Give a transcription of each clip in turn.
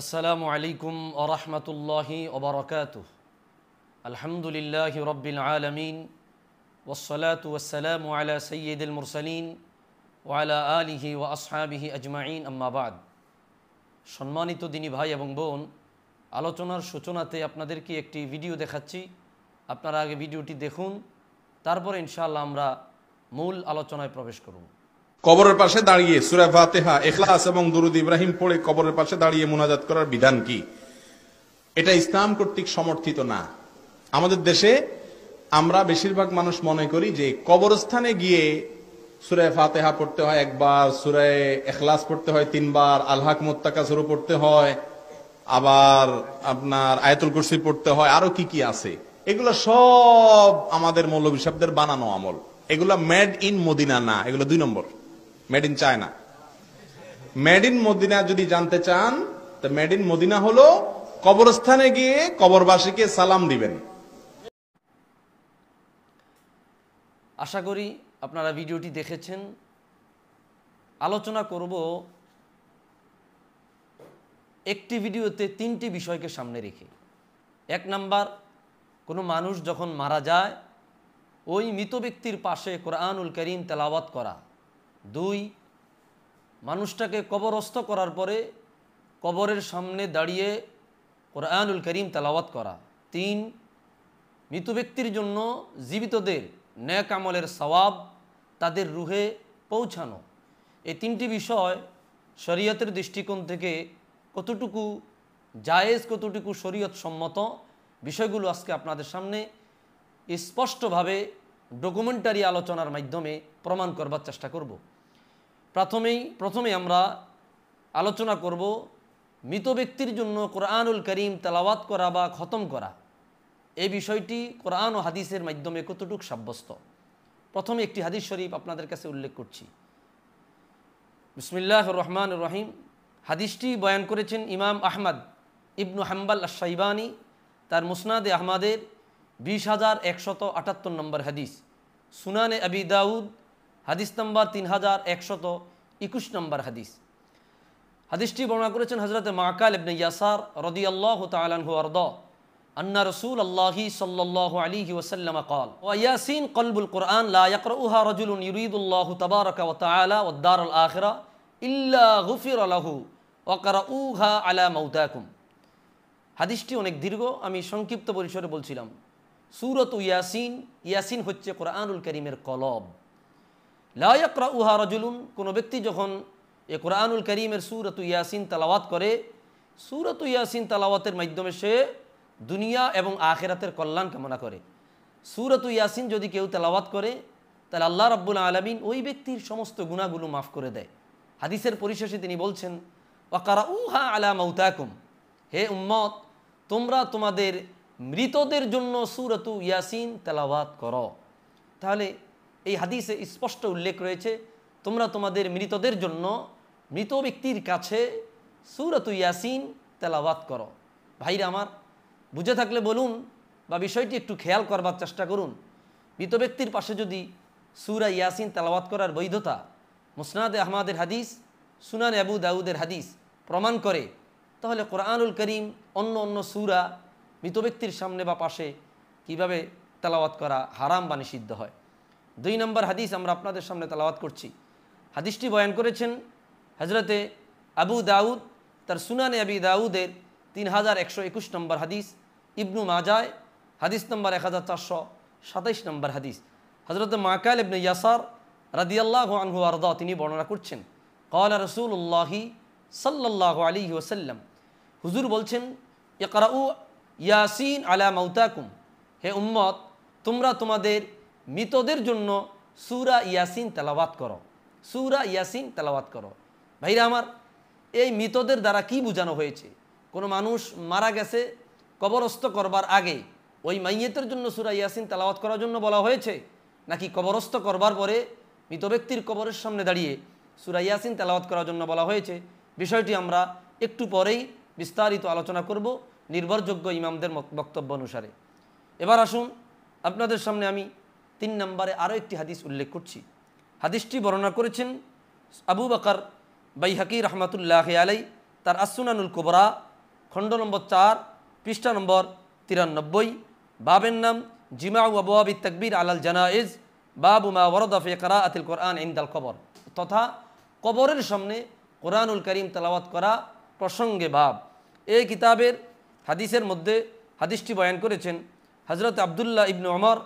আসসালামু আলাইকুম আরহামতুল্লাহি ওবরাকাত আলহামদুলিল্লাহ রবিল আলমিন ওসলাতু ওসালাম আলা সৈয়দুল মুরসলিন ওয়ালা আলিহি ও আসহাবিহি আজমাইন আম্মাবাদ সম্মানিত দিনী ভাই এবং বোন আলোচনার সূচনাতে আপনাদেরকে একটি ভিডিও দেখাচ্ছি আপনারা আগে ভিডিওটি দেখুন তারপরে ইনশাআল্লাহ আমরা মূল আলোচনায় প্রবেশ করব কবরের পাশে দাঁড়িয়ে সুরা ফাতেহা এখলাস এবং দুরুদ ইব্রাহিম পড়ে কবরের পাশে দাঁড়িয়ে মোনাজাত করার বিধান কি এটা ইসলাম কর্তৃক সমর্থিত না আমাদের দেশে আমরা বেশিরভাগ মানুষ মনে করি যে কবরস্থানে গিয়ে সুরে ফাতেহা পড়তে হয় একবার সুরে এখলাস পড়তে হয় তিনবার আলহাক মোত্তাকা শুরু পড়তে হয় আবার আপনার আয়তুল কুরসি পড়তে হয় আরো কি কি আছে এগুলো সব আমাদের মৌলবী সাহেবদের বানানো আমল এগুলো মেড ইন মদিনা না এগুলো দুই নম্বর made in China made in Medina যদি জানতে চান তো মেড ইন মদিনা হলো কবরস্থানে গিয়ে কবরবাসীকে সালাম দিবেন আশা করি আপনারা ভিডিওটি দেখেছেন আলোচনা করব একটি ভিডিওতে তিনটি বিষয়কে সামনে রেখে এক নাম্বার কোনো মানুষ যখন মারা যায় ওই মৃত ব্যক্তির পাশে কোরআনুল করিম তেলাওয়াত করা দুই মানুষটাকে কবরস্থ করার পরে কবরের সামনে দাঁড়িয়ে কোরআনুল করিম তালাওয়াত করা তিন মৃত ব্যক্তির জন্য জীবিতদের ন্যাক আমলের সওয়াব তাদের রুহে পৌঁছানো এই তিনটি বিষয় শরীয়তের দৃষ্টিকোণ থেকে কতটুকু জায়েজ কতটুকু শরীয়ত সম্মত বিষয়গুলো আজকে আপনাদের সামনে স্পষ্টভাবে ডকুমেন্টারি আলোচনার মাধ্যমে প্রমাণ করবার চেষ্টা করব প্রথমেই প্রথমে আমরা আলোচনা করব মৃত ব্যক্তির জন্য কোরআনুল করিম তেলাওয়াত করা বা খতম করা এই বিষয়টি কোরআন ও হাদিসের মাধ্যমে কতটুক সাব্যস্ত প্রথমে একটি হাদিস শরীফ আপনাদের কাছে উল্লেখ করছি বিসমিল্লাহ রহমান রহিম হাদিসটি বয়ান করেছেন ইমাম আহমদ ইবনু হাম্বাল সাইবানী তার মুসনাদে আহমাদের বিশ হাজার একশত আটাত্তর নম্বর হাদিস সুনানে আবি দাউদ হাদিস নম্বর তিন হাজার একশত একুশ নম্বর হাদিস হাদিসটি বর্ণনা করেছেন হজরত মাকাল ইবনে ইয়াসার রদি আল্লাহ তালানহু অর্দ আন্না রসুল আল্লাহি সাল্লাহ আলিহি ওসাল্লাম কল ওয়াসিন কলবুল কোরআন উহা রজুলুন ইউরিদুল্লাহ তবারক ও তালা ওদ্দার আল আখরা ইল্লা গুফির আলাহু উহা আলা মৌতাকুম হাদিসটি অনেক দীর্ঘ আমি সংক্ষিপ্ত পরিসরে বলছিলাম সুরত ইয়াসিন ইয়াসিন হচ্ছে কোরআনুল করিমের কলব লায়করা উহা রজুলুন কোনো ব্যক্তি যখন এ কোরআনুল করিমের সুরত ইয়াসিন তালাওয়াত করে সুরত ইয়াসিন তালাওয়াতের মাধ্যমে সে দুনিয়া এবং আখেরাতের কল্যাণ কামনা করে সুরত ইয়াসিন যদি কেউ তেলাওয়াত করে তাহলে আল্লাহ রাব্বুল আলমিন ওই ব্যক্তির সমস্ত গুণাগুলো মাফ করে দেয় হাদিসের পরিশেষে তিনি বলছেন ওয়াকারা উহা আলা মৌতাকুম হে উম্মত তোমরা তোমাদের মৃতদের জন্য সুরতু ইয়াসিন তেলাওয়াত করো তাহলে এই হাদিসে স্পষ্ট উল্লেখ রয়েছে তোমরা তোমাদের মৃতদের জন্য মৃত ব্যক্তির কাছে সুরত ইয়াসিন তেলাওয়াত করো ভাইরা আমার বুঝে থাকলে বলুন বা বিষয়টি একটু খেয়াল করবার চেষ্টা করুন মৃত ব্যক্তির পাশে যদি সুরা ইয়াসিন তেলাওয়াত করার বৈধতা মুসনাদে আহমাদের হাদিস সুনান আবু দাউদের হাদিস প্রমাণ করে তাহলে কোরআনুল করিম অন্য অন্য সুরা মৃত ব্যক্তির সামনে বা পাশে কিভাবে তেলাওয়াত করা হারাম বা নিষিদ্ধ হয় দুই নম্বর হাদিস আমরা আপনাদের সামনে তালাওয়াত করছি হাদিসটি বয়ান করেছেন হজরতে আবু দাউদ তার সুনানে আবি দাউদের তিন হাজার একশো একুশ নম্বর হাদিস ইবনু মাজায় হাদিস নম্বর এক হাজার চারশো সাতাইশ নম্বর হাদিস হজরত মাকাল ইবনু ইয়াসার রাদিয়াল্লাহ আনহু আরদা তিনি বর্ণনা করছেন কওয়ালা রসুল্লাহি সাল্লাহ আলী ওসাল্লাম হুজুর বলছেন ইকরাউ ইয়াসিন আলা মাউতাকুম হে উম্মত তোমরা তোমাদের মৃতদের জন্য সুরা ইয়াসিন তেলাবাত করো সুরা ইয়াসিন তেলাবাত করো ভাইরা আমার এই মৃতদের দ্বারা কি বোঝানো হয়েছে কোনো মানুষ মারা গেছে কবরস্থ করবার আগে ওই মাইয়েতের জন্য সুরা ইয়াসিন তেলাওয়াত করার জন্য বলা হয়েছে নাকি কবরস্থ করবার পরে মৃত ব্যক্তির কবরের সামনে দাঁড়িয়ে সুরা ইয়াসিন তেলাওয়াত করার জন্য বলা হয়েছে বিষয়টি আমরা একটু পরেই বিস্তারিত আলোচনা করব নির্ভরযোগ্য ইমামদের বক্তব্য অনুসারে এবার আসুন আপনাদের সামনে আমি তিন নম্বরে আরও একটি হাদিস উল্লেখ করছি হাদিসটি বর্ণনা করেছেন আবু বাকার বাইহাকি রহমাতুল্লাহ আলাই তার আসুনানুল কোবরা খণ্ড নম্বর চার পৃষ্ঠা নম্বর তিরানব্বই বাবের নাম জিমা আবি তকবির আলাল জানাইজ বাবু মা ওরদাফে করা আতিল কোরআন ইন্দাল কবর তথা কবরের সামনে কোরআনুল করিম তালাওয়াত করা প্রসঙ্গে ভাব এই কিতাবের হাদিসের মধ্যে হাদিসটি বয়ান করেছেন হজরত আবদুল্লাহ ইবনু অমর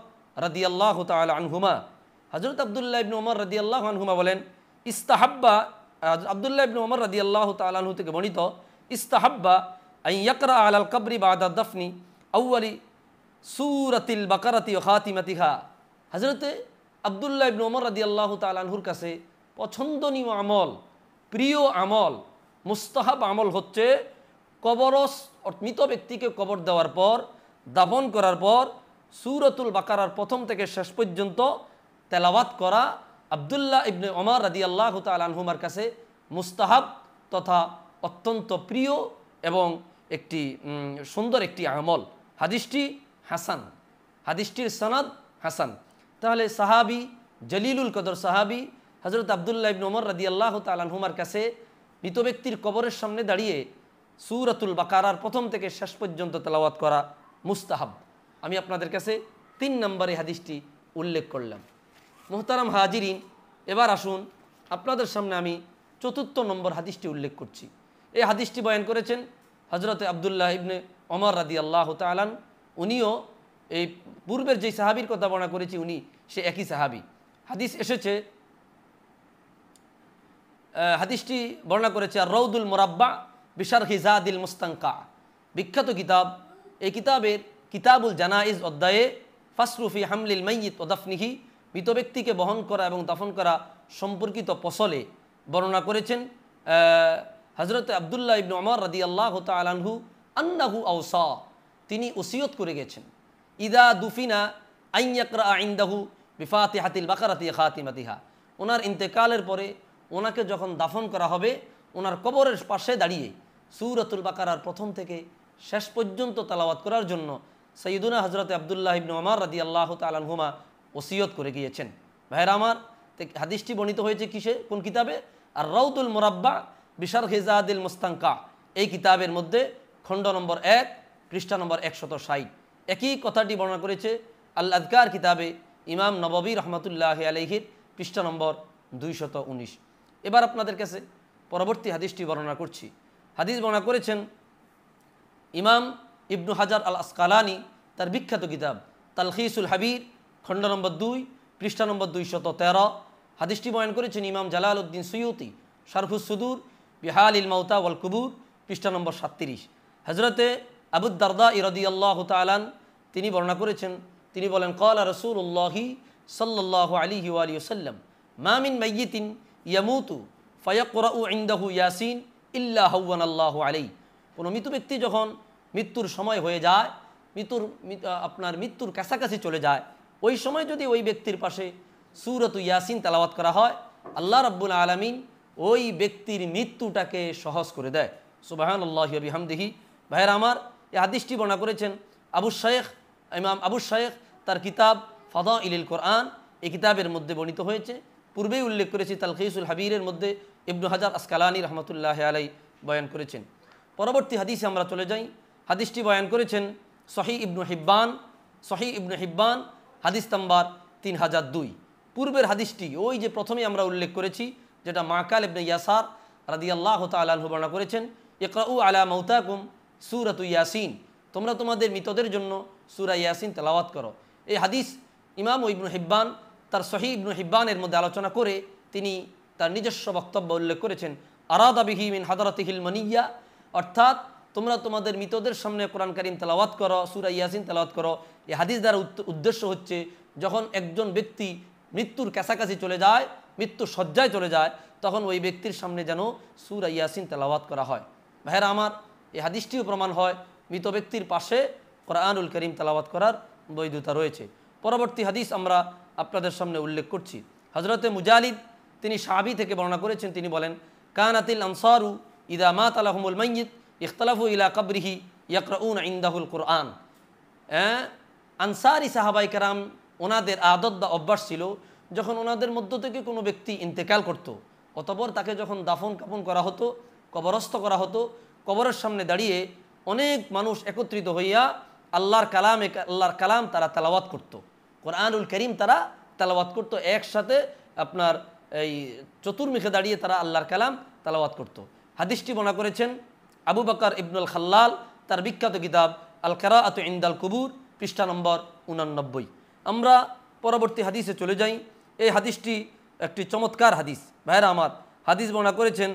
রাদিয়াল্লাহ তাআলা আনহুমা হজরত আবদুল্লাহ ইবনু ওমর আল্লাহ আনহুমা বলেন ইস্তাহাব্বা আবদুল্লাহ ইবনু ওমর আল্লাহ তালাহু থেকে বর্ণিত ইস্তাহাব্বা আইয়াকরা আলাল কবরি বাদা দফনি আউ্বালি সুরাতিল বাকারাতি ও খাতিমাতিহা হজরতে আবদুল্লাহ ইবনু ওমর রাদিয়াল্লাহ তালাহুর কাছে পছন্দনীয় আমল প্রিয় আমল মুস্তাহাব আমল হচ্ছে কবরস মৃত ব্যক্তিকে কবর দেওয়ার পর দাফন করার পর সুরতুল বাকারার প্রথম থেকে শেষ পর্যন্ত তেলাওয়াত করা আবদুল্লাহ ইবনে ওমর রাদি আল্লাহ তালহুমার কাছে মুস্তাহাব তথা অত্যন্ত প্রিয় এবং একটি সুন্দর একটি আমল হাদিসটি হাসান হাদিসটির সনাদ হাসান তাহলে সাহাবি জলিলুল কদর সাহাবি হজরত আবদুল্লাহ ইবন ওমর রাদি আল্লাহ তালহুমার কাছে মৃত ব্যক্তির কবরের সামনে দাঁড়িয়ে সুরাতুল বাকারার প্রথম থেকে শেষ পর্যন্ত তেলাওয়াত করা মুস্তাহাব আমি আপনাদের কাছে তিন নম্বরে হাদিসটি উল্লেখ করলাম মোহতারাম হাজিরিন এবার আসুন আপনাদের সামনে আমি চতুর্থ নম্বর হাদিসটি উল্লেখ করছি এই হাদিসটি বয়ান করেছেন হজরত আবদুল্লাহ ইবনে অমর রাদি আল্লাহ তালান উনিও এই পূর্বের যেই সাহাবির কথা বর্ণনা করেছি উনি সে একই সাহাবি হাদিস এসেছে হাদিসটি বর্ণনা করেছে আর রৌদুল মোরাব্বা বিশার হিজাদিল মুস্তাঙ্কা বিখ্যাত কিতাব এই কিতাবের কিতাবুল জানাইজ অধ্যায়ে ফাসরুফি হামলিল মাইয়িত দফনিহি মৃত ব্যক্তিকে বহন করা এবং দাফন করা সম্পর্কিত ফসলে বর্ণনা করেছেন হজরত আবদুল্লাহ ইবন অমর রদি আল্লাহ তালাহু আন্নাহু আউসা তিনি ওসিয়ত করে গেছেন ইদা দুফিনা আইয়াকরা আইন্দাহু বিফাতে হাতিল বাকারাতি খাতিমাতিহা ওনার ইন্তেকালের পরে ওনাকে যখন দাফন করা হবে ওনার কবরের পাশে দাঁড়িয়ে সুরাতুল বাকারার প্রথম থেকে শেষ পর্যন্ত তালাওয়াত করার জন্য সৈয়দুনা হজরত আবদুল্লাহ ইবনু আমার রাদি আল্লাহ তালহুমা ওসিয়ত করে গিয়েছেন ভাইরা আমার হাদিসটি বর্ণিত হয়েছে কিসে কোন কিতাবে আর রৌতুল মোরাব্বা বিশার হিজাদিল মুস্তাঙ্কা এই কিতাবের মধ্যে খণ্ড নম্বর এক পৃষ্ঠা নম্বর একশত ষাট একই কথাটি বর্ণনা করেছে আল আদকার কিতাবে ইমাম নববী রহমতুল্লাহ আলহির পৃষ্ঠা নম্বর দুইশত উনিশ এবার আপনাদের কাছে পরবর্তী হাদিসটি বর্ণনা করছি হাদিস বর্ণনা করেছেন ইমাম ইবনু হাজার আল আসকালানি তার বিখ্যাত কিতাব তালখিসুল হাবির খণ্ড নম্বর দুই পৃষ্ঠা নম্বর শত তেরো হাদিসটি বয়ন করেছেন ইমাম জালাল উদ্দিন সৈয়তি শারফুস বিহাল ইল মাউতা ওয়াল কুবুর পৃষ্ঠা নম্বর সাতত্রিশ হজরতে আবুদ্দারদা ইরদি আল্লাহ তালান তিনি বর্ণনা করেছেন তিনি বলেন কলা রসুল্লাহি সাল্লাহ আলী আলিয়াল্লাম মামিন মাইয়িতিন ইয়ামুতু ফয়াকুরাউ ইন্দাহু ইয়াসিন ইল্লাহ আল্লাহ আলী কোনো মৃত ব্যক্তি যখন মৃত্যুর সময় হয়ে যায় মৃত্যুর আপনার মৃত্যুর কাছাকাছি চলে যায় ওই সময় যদি ওই ব্যক্তির পাশে সুরত ইয়াসিন তালাওয়াত করা হয় আল্লাহ রব্বুল আলমিন ওই ব্যক্তির মৃত্যুটাকে সহজ করে দেয় সুবাহান আল্লাহ বিহামদিহি ভাইয়ের আমার এই হাদিসটি বর্ণনা করেছেন আবু শায়েখ ইমাম আবু শেখ তার কিতাব ফাদা ইলিল কোরআন এই কিতাবের মধ্যে বর্ণিত হয়েছে পূর্বেই উল্লেখ করেছি তালকিসুল হাবিরের মধ্যে ইবনু হাজার আসকালানী রহমতুল্লাহ আলাই বয়ান করেছেন পরবর্তী হাদিসে আমরা চলে যাই হাদিসটি বয়ান করেছেন সহি ইবনু হিব্বান সহি ইবনু হিব্বান হাদিস তাম্বার তিন হাজার দুই পূর্বের হাদিসটি ওই যে প্রথমে আমরা উল্লেখ করেছি যেটা মাকাল ইবনে ইয়াসার রাদিয়াল্লাহ তালাহু বর্ণনা করেছেন ইকরাউ আলা মৌতাকুম সুরাত ইয়াসিন তোমরা তোমাদের মৃতদের জন্য সুরা ইয়াসিন তেলাওয়াত করো এই হাদিস ইমাম ইবনু হিব্বান তার সহি ইবনু হিব্বানের মধ্যে আলোচনা করে তিনি তার নিজস্ব বক্তব্য উল্লেখ করেছেন আরাদা বিহিমিন হাদারাতিহিল মনিয়া অর্থাৎ তোমরা তোমাদের মৃতদের সামনে কোরআন করিম তেলাওয়াত করো সুরা ইয়াসিন তেলাওয়াত করো এই হাদিস দ্বারা উদ্দেশ্য হচ্ছে যখন একজন ব্যক্তি মৃত্যুর কাছাকাছি চলে যায় মৃত্যু শয্যায় চলে যায় তখন ওই ব্যক্তির সামনে যেন সুরা ইয়াসিন তেলাওয়াত করা হয় ভাইরা আমার এই হাদিসটিও প্রমাণ হয় মৃত ব্যক্তির পাশে কোরআনুল করিম তেলাওয়াত করার বৈধতা রয়েছে পরবর্তী হাদিস আমরা আপনাদের সামনে উল্লেখ করছি হজরতে মুজালিদ তিনি সাহাবি থেকে বর্ণনা করেছেন তিনি বলেন কানাতিল আনসারু ইদা মাত আলাহমুল মঈদ ইখতলাফু ইলা কবরিহি ইয়করাউন ইন্দাহুল কোরআন হ্যাঁ আনসারি সাহাবাই কারাম ওনাদের আদত বা অভ্যাস ছিল যখন ওনাদের মধ্য থেকে কোনো ব্যক্তি ইন্তেকাল করত। অতপর তাকে যখন দাফন কাপন করা হতো কবরস্থ করা হতো কবরের সামনে দাঁড়িয়ে অনেক মানুষ একত্রিত হইয়া আল্লাহর কালাম আল্লাহর কালাম তারা তালাওয়াত করত। কোরআনুল করিম তারা তালাওয়াত করত একসাথে আপনার এই চতুর্মুখে দাঁড়িয়ে তারা আল্লাহর কালাম তালাওয়াত করত। হাদিসটি বনা করেছেন আবু বাকর ইবনুল খাল্লাল তার বিখ্যাত কিতাব আল কেরা আত ইন্দাল কুবুর পৃষ্ঠা নম্বর উনানব্বই আমরা পরবর্তী হাদিসে চলে যাই এই হাদিসটি একটি চমৎকার হাদিস ভাইরা আমার হাদিস বর্ণনা করেছেন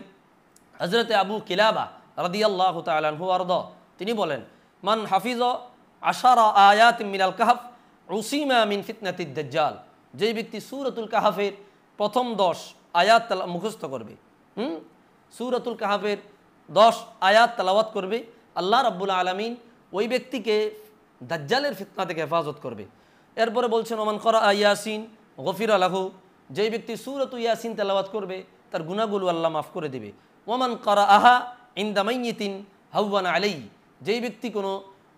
হজরতে আবু কিলাবা রাদি আল্লাহ তালহু তিনি বলেন মান হাফিজ আশারা আয়াত মিলাল কাহাফ রুসিমা মিন ফিতনাতি দজ্জাল যেই ব্যক্তি সুরতুল কাহাফের প্রথম দশ আয়াত মুখস্থ করবে হুম সুরতুল কাহাফের দশ আয়াত তালাওয়াত করবে আল্লাহ রাব্বুল আলমিন ওই ব্যক্তিকে দাজ্জালের ফিতনা থেকে হেফাজত করবে এরপরে বলছেন ওমান করা ইয়াসিন গফির আলাহু যেই ব্যক্তি সুরত ইয়াসিন তেলাওয়াত করবে তার গুণাগুলো আল্লাহ মাফ করে দেবে ওমান করা আহা ইন্দামাইতিন হাউওয়ান আলাই যেই ব্যক্তি কোনো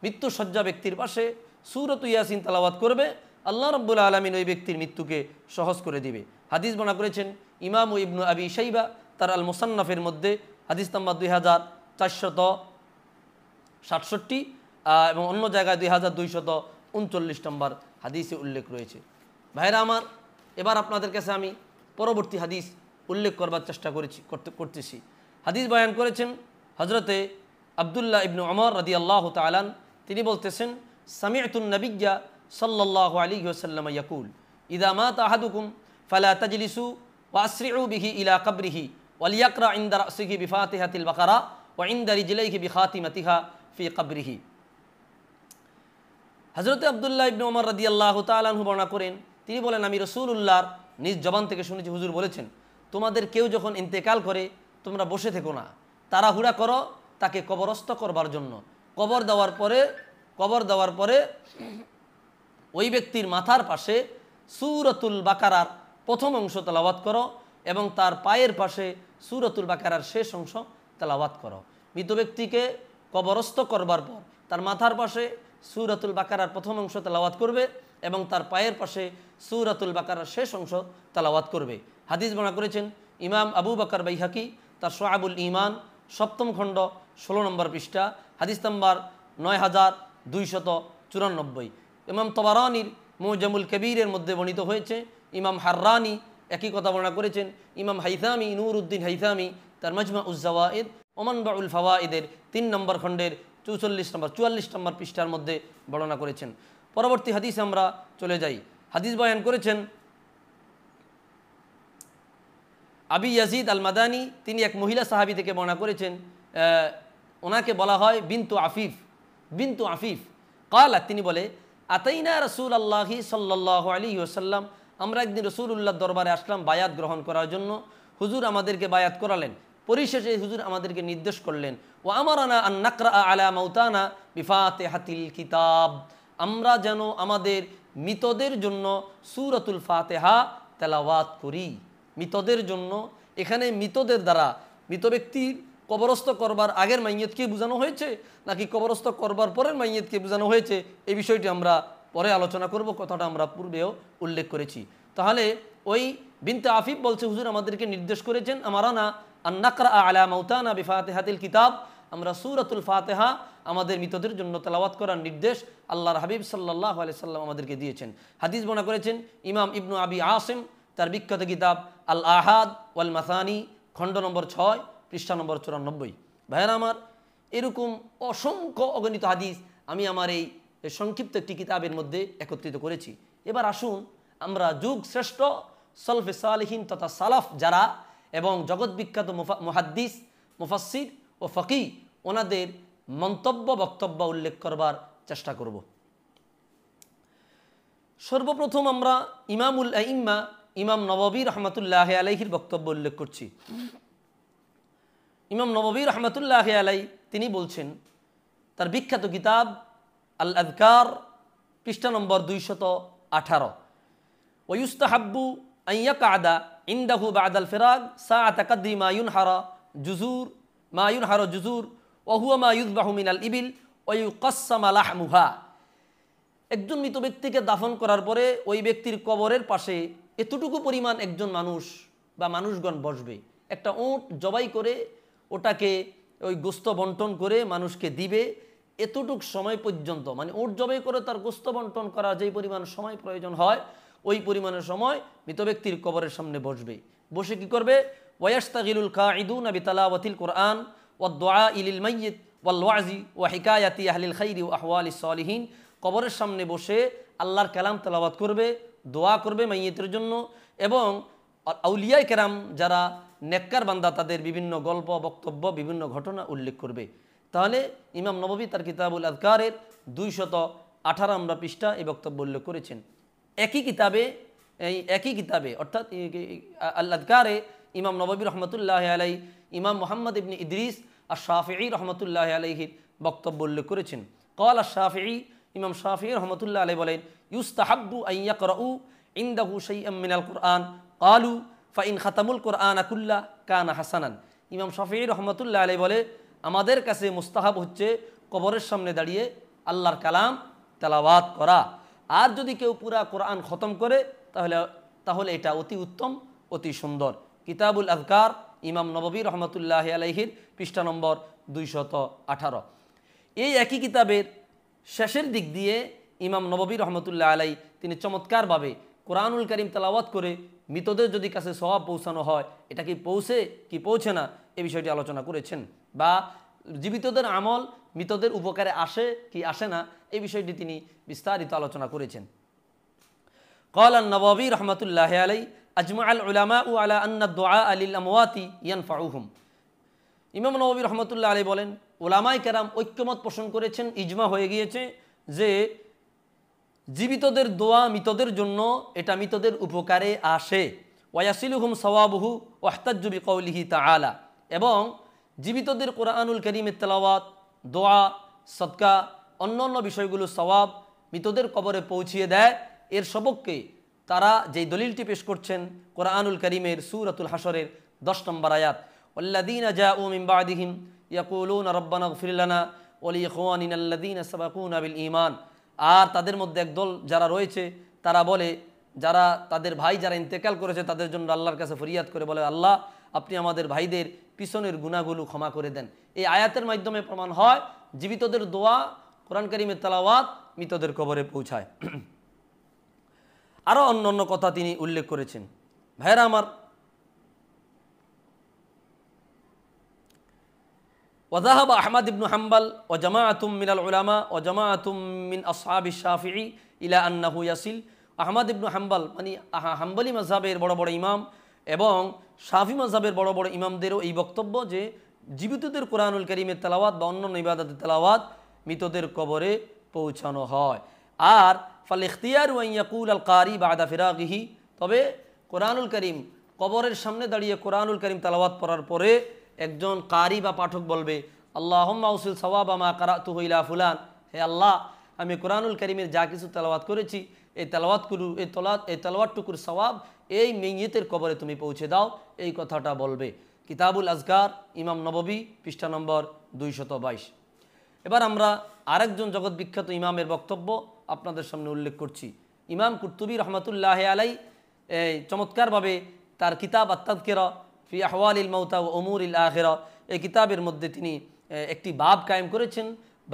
মৃত্যুসজ্জা ব্যক্তির পাশে সুরত ইয়াসিন তালাওয়াত করবে আল্লাহ রব্বুল আলমিন ওই ব্যক্তির মৃত্যুকে সহজ করে দিবে হাদিস বনা করেছেন ইমাম ইবনু আবি সাইবা তার আল মোসান্নাফের মধ্যে হাদিস নাম্বার দুই হাজার চারশত সাতষট্টি এবং অন্য জায়গায় দুই হাজার দুইশত উনচল্লিশ নম্বর হাদিসে উল্লেখ রয়েছে ভাইরা আমার এবার আপনাদের কাছে আমি পরবর্তী হাদিস উল্লেখ করবার চেষ্টা করেছি করতে করতেছি হাদিস বয়ান করেছেন হজরতে আবদুল্লাহ ইবনু অমর রদি আল্লাহ তালান তিনি বলতেছেন সামিয়তুল নবিজ্ঞা সাল্লাহ আলী সাল্লাম ইয়াকুল ইদামাত আহাদুকুম ফালা তাজলিসু ওয়াশ্রিউ বিহি ইলা কাবরিহি ওয়ালিয়াকরা ইন্দা রাসিহি বিফাতিহাতিল বাকারা ও ইন্দা রিজিলাইহি বিখাতি মাতিহা ফি কাবরিহি হজরত আবদুল্লাহ ইবনে ওমর রদি আল্লাহ তালাহু বর্ণনা করেন তিনি বলেন আমি রসুল রসুলুল্লাহর নিজ জবান থেকে শুনেছি হুজুর বলেছেন তোমাদের কেউ যখন ইন্তেকাল করে তোমরা বসে থেকো না তাড়াহুড়া করো তাকে কবরস্থ করবার জন্য কবর দেওয়ার পরে কবর দেওয়ার পরে ওই ব্যক্তির মাথার পাশে সুরতুল বাকারার প্রথম অংশ তালাবাত করো এবং তার পায়ের পাশে সুরতুল বাকারার শেষ অংশ তেলাওয়াত করো মৃত ব্যক্তিকে কবরস্থ করবার পর তার মাথার পাশে সুরাতুল বাকারার প্রথম অংশ তেলাওয়াত করবে এবং তার পায়ের পাশে সুরাতুল বাকারার শেষ অংশ তেলাওয়াত করবে হাদিস বর্ণনা করেছেন ইমাম আবু বাকার বাইহাকি তার সোয়াবুল ইমান সপ্তম খণ্ড ষোলো নম্বর পৃষ্ঠা হাদিস নম্বর নয় হাজার দুইশত চুরানব্বই ইমাম তবারানির মৌজামুল কবিরের মধ্যে বর্ণিত হয়েছে ইমাম হার্রানি একই কথা বর্ণনা করেছেন ইমাম হাইসামি উদ্দিন হাইসামি তার মজমা উজ্জাওয়াইদ ওমান বাউল ফাওয়াইদের তিন নম্বর খণ্ডের চৌচল্লিশ নম্বর চুয়াল্লিশ নম্বর পৃষ্ঠার মধ্যে বর্ণনা করেছেন পরবর্তী হাদিসে আমরা চলে যাই হাদিস বয়ান করেছেন আবি ইয়াজিদ আল মাদানি তিনি এক মহিলা সাহাবি থেকে বর্ণনা করেছেন ওনাকে বলা হয় বিন্তু আফিফ বিন্তু আফিফ কালা তিনি বলে আতাইনা রসুল আল্লাহি সাল্লাহ আলী ওসাল্লাম আমরা একদিন রসুল্লাহর দরবারে আসলাম বায়াত গ্রহণ করার জন্য হুজুর আমাদেরকে বায়াত করালেন পরিশেষে হুজুর আমাদেরকে নির্দেশ করলেন ও আমারানা আন্নাকরা আলা মৌতানা বিফাতে হাতিল কিতাব আমরা যেন আমাদের মৃতদের জন্য সুরতুল ফাতেহা তেলাওয়াত করি মৃতদের জন্য এখানে মৃতদের দ্বারা মৃত ব্যক্তির কবরস্থ করবার আগের মাইয়েতকে বোঝানো হয়েছে নাকি কবরস্থ করবার পরের মাইয়েতকে বোঝানো হয়েছে এই বিষয়টি আমরা পরে আলোচনা করব কথাটা আমরা পূর্বেও উল্লেখ করেছি তাহলে ওই বিনতে আফিফ বলছে হুজুর আমাদেরকে নির্দেশ করেছেন আমারানা আন্নাকরা আলা মৌতানা বিফাতেহাতিল কিতাব আমরা সুরাতুল ফাতেহা আমাদের মৃতদের জন্য তালাবাত করার নির্দেশ আল্লাহর হাবিব সাল্লাহ আলি সাল্লাম আমাদেরকে দিয়েছেন হাদিস বোনা করেছেন ইমাম ইবনু আবি আসিম তার বিখ্যাত কিতাব আল আহাদ ওয়াল মাসানি খণ্ড নম্বর ছয় পৃষ্ঠা নম্বর চুরানব্বই ভাইয়ের আমার এরকম অসংখ্য অগণিত হাদিস আমি আমার এই এই সংক্ষিপ্ত একটি কিতাবের মধ্যে একত্রিত করেছি এবার আসুন আমরা যুগ শ্রেষ্ঠ সলফে সালহীন তথা সালাফ যারা এবং জগৎ জগৎবিখ্যাত মুহাদ্দিস মুফাসির ও ফকি ওনাদের মন্তব্য বক্তব্য উল্লেখ করবার চেষ্টা করব সর্বপ্রথম আমরা ইমামুল ইম্মা ইমাম নববী রহমতুল্লাহ আলাইহির বক্তব্য উল্লেখ করছি ইমাম নববী রহমতুল্লাহ আলাই তিনি বলছেন তার বিখ্যাত কিতাব আল আদকার পৃষ্ঠা নম্বর দুইশত আঠারো ওয়ুস্তাহাব্বু আইয়া কাদা ইন্দাহু বা আদাল ফেরাগ সা আতাকাদি মায়ুন হারা জুজুর মায়ুন হার জুজুর ওহুয়া বাহুমিন মিনাল ইবিল ওয়ু আলাহ মুহা একজন মৃত ব্যক্তিকে দাফন করার পরে ওই ব্যক্তির কবরের পাশে এতটুকু পরিমাণ একজন মানুষ বা মানুষগণ বসবে একটা উঁট জবাই করে ওটাকে ওই গোস্ত বন্টন করে মানুষকে দিবে এতটুক সময় পর্যন্ত মানে উট জবাই করে তার গোস্ত বন্টন করা যেই পরিমাণ সময় প্রয়োজন হয় ওই পরিমাণের সময় মৃত ব্যক্তির কবরের সামনে বসবে বসে কি করবে ওয়াস্তাগিলুল আবি তালা তালাওয়াতিল কোরআন ও দোয়া ইলিল মাইয়িদ ওয়াজি ওয়া হিকায়াতি আহলিল খাইরি ও আহওয়ালি সলিহীন কবরের সামনে বসে আল্লাহর কালাম তালাবাত করবে দোয়া করবে মাইয়েতের জন্য এবং আউলিয়ায় কেরাম যারা নেককার বান্দা তাদের বিভিন্ন গল্প বক্তব্য বিভিন্ন ঘটনা উল্লেখ করবে তাহলে ইমাম নববী তার কিতাবুল আদকারের দুইশত আঠারো আমরা পৃষ্ঠা এই বক্তব্য উল্লেখ করেছেন একই কিতাবে এই একই কিতাবে অর্থাৎ আল্লাদকারে ইমাম নবাবী রহমতুল্লাহ আলাই ইমাম মোহাম্মদ ইবনি ইদ্রিস আর শাহি রহমতুল্লাহ আলাইহির বক্তব্য উল্লেখ করেছেন কল আর শাহি ইমাম শাহি রহমতুল্লাহ আলাই বলেন ইউস্তাহাব্বু আইয়া করউ ইন্দাহু সেই মিনাল কুরআন কালু ফাইন খাতামুল কোরআন আকুল্লাহ কানা হাসানান ইমাম শাহি রহমতুল্লাহ আলাই বলে আমাদের কাছে মুস্তাহাব হচ্ছে কবরের সামনে দাঁড়িয়ে আল্লাহর কালাম তেলাওয়াত করা আর যদি কেউ পুরা কোরআন খতম করে তাহলে তাহলে এটা অতি উত্তম অতি সুন্দর কিতাবুল আজকার ইমাম নববী রহমতুল্লাহ আলহির পৃষ্ঠা নম্বর দুইশত আঠারো এই একই কিতাবের শেষের দিক দিয়ে ইমাম নববী রহমতুল্লাহ আলাই তিনি চমৎকারভাবে কোরআনুল করিম তেলাওয়াত করে মৃতদের যদি কাছে স্বভাব পৌঁছানো হয় এটা কি পৌঁছে কি পৌঁছে না এ বিষয়টি আলোচনা করেছেন বা জীবিতদের আমল মৃতদের উপকারে আসে কি আসে না এই বিষয়টি তিনি বিস্তারিত আলোচনা করেছেন আলাই আজমা আল উলামা ও আলা আন্না দোয়া আলী আমি ইয়ান ينفعهم ইমাম নবী রহমতুল্লাহ আলী বলেন ওলামাই কেরাম ঐক্যমত পোষণ করেছেন ইজমা হয়ে গিয়েছে যে জীবিতদের দোয়া মৃতদের জন্য এটা মৃতদের উপকারে আসে ওয়াসিলুহুম সওয়াবহু ওয়াহতাজুবি কৌলিহি তা আলা এবং জীবিতদের কোরআনুল করিমের ইতলাওয়াত দোয়া সৎকা অন্য অন্য বিষয়গুলো সবাব মৃতদের কবরে পৌঁছিয়ে দেয় এর সবককে তারা যেই দলিলটি পেশ করছেন কোরআনুল করিমের সুরাতুল হাসরের দশ নম্বর আয়াত والذين جاءوا من بعدهم يقولون ربنا اغفر لنا ولإخواننا الذين আবিল ইমান আর তাদের মধ্যে একদল যারা রয়েছে তারা বলে যারা তাদের ভাই যারা ইন্তেকাল করেছে তাদের জন্য আল্লাহর কাছে ফরিয়াদ করে বলে আল্লাহ আপনি আমাদের ভাইদের পিছনের গুণাগুলো ক্ষমা করে দেন এই আয়াতের মাধ্যমে প্রমাণ হয় জীবিতদের দোয়া কোরআন করিমের তালাওয়াত মৃতদের কবরে পৌঁছায় আরও অন্য অন্য কথা তিনি উল্লেখ করেছেন ভাইরা আমার ওজাহাব আহমদ ইবনু হাম্বাল ও জামা আতুম মিনাল উলামা ও জামা আতুম মিন আসাব ইসাফি ইলা আন্নাহু ইয়াসিল আহমদ ইবনু হাম্বাল মানে হাম্বলি মজাবের বড় বড় ইমাম এবং সাফি মজাবের বড় বড় ইমামদেরও এই বক্তব্য যে জীবিতদের কোরআনুল করিমের তেলাওয়াত বা অন্যান্য ইবাদতের তেলাওয়াত মৃতদের কবরে পৌঁছানো হয় আর ফাল ইখতিয়ার ওয়াইয়াকুল আল কারি বা আদা ফিরাগিহি তবে কোরআনুল করিম কবরের সামনে দাঁড়িয়ে কোরআনুল করিম তালাওয়াত পড়ার পরে একজন কারি বা পাঠক বলবে আল্লাহ উসুল সওয়াব আমা কারাতু হইলা ফুলান হে আল্লাহ আমি কোরআনুল করিমের যা কিছু তালাওয়াত করেছি এই তেলাওয়াতগুলো এই তলা এই তেলাওয়াতটুকুর সওয়াব এই মেঙ্গিতের কবরে তুমি পৌঁছে দাও এই কথাটা বলবে কিতাবুল আজগার ইমাম নববী পৃষ্ঠা নম্বর দুইশত বাইশ এবার আমরা আরেকজন জগৎবিখ্যাত ইমামের বক্তব্য আপনাদের সামনে উল্লেখ করছি ইমাম কুর্তুবী রহমতুল্লাহ আলাই চমৎকারভাবে তার কিতাব আত্মাদকের ফি আহওয়াল ইল মৌতা ও অমুর ইল আহের এই কিতাবের মধ্যে তিনি একটি বাব কায়েম করেছেন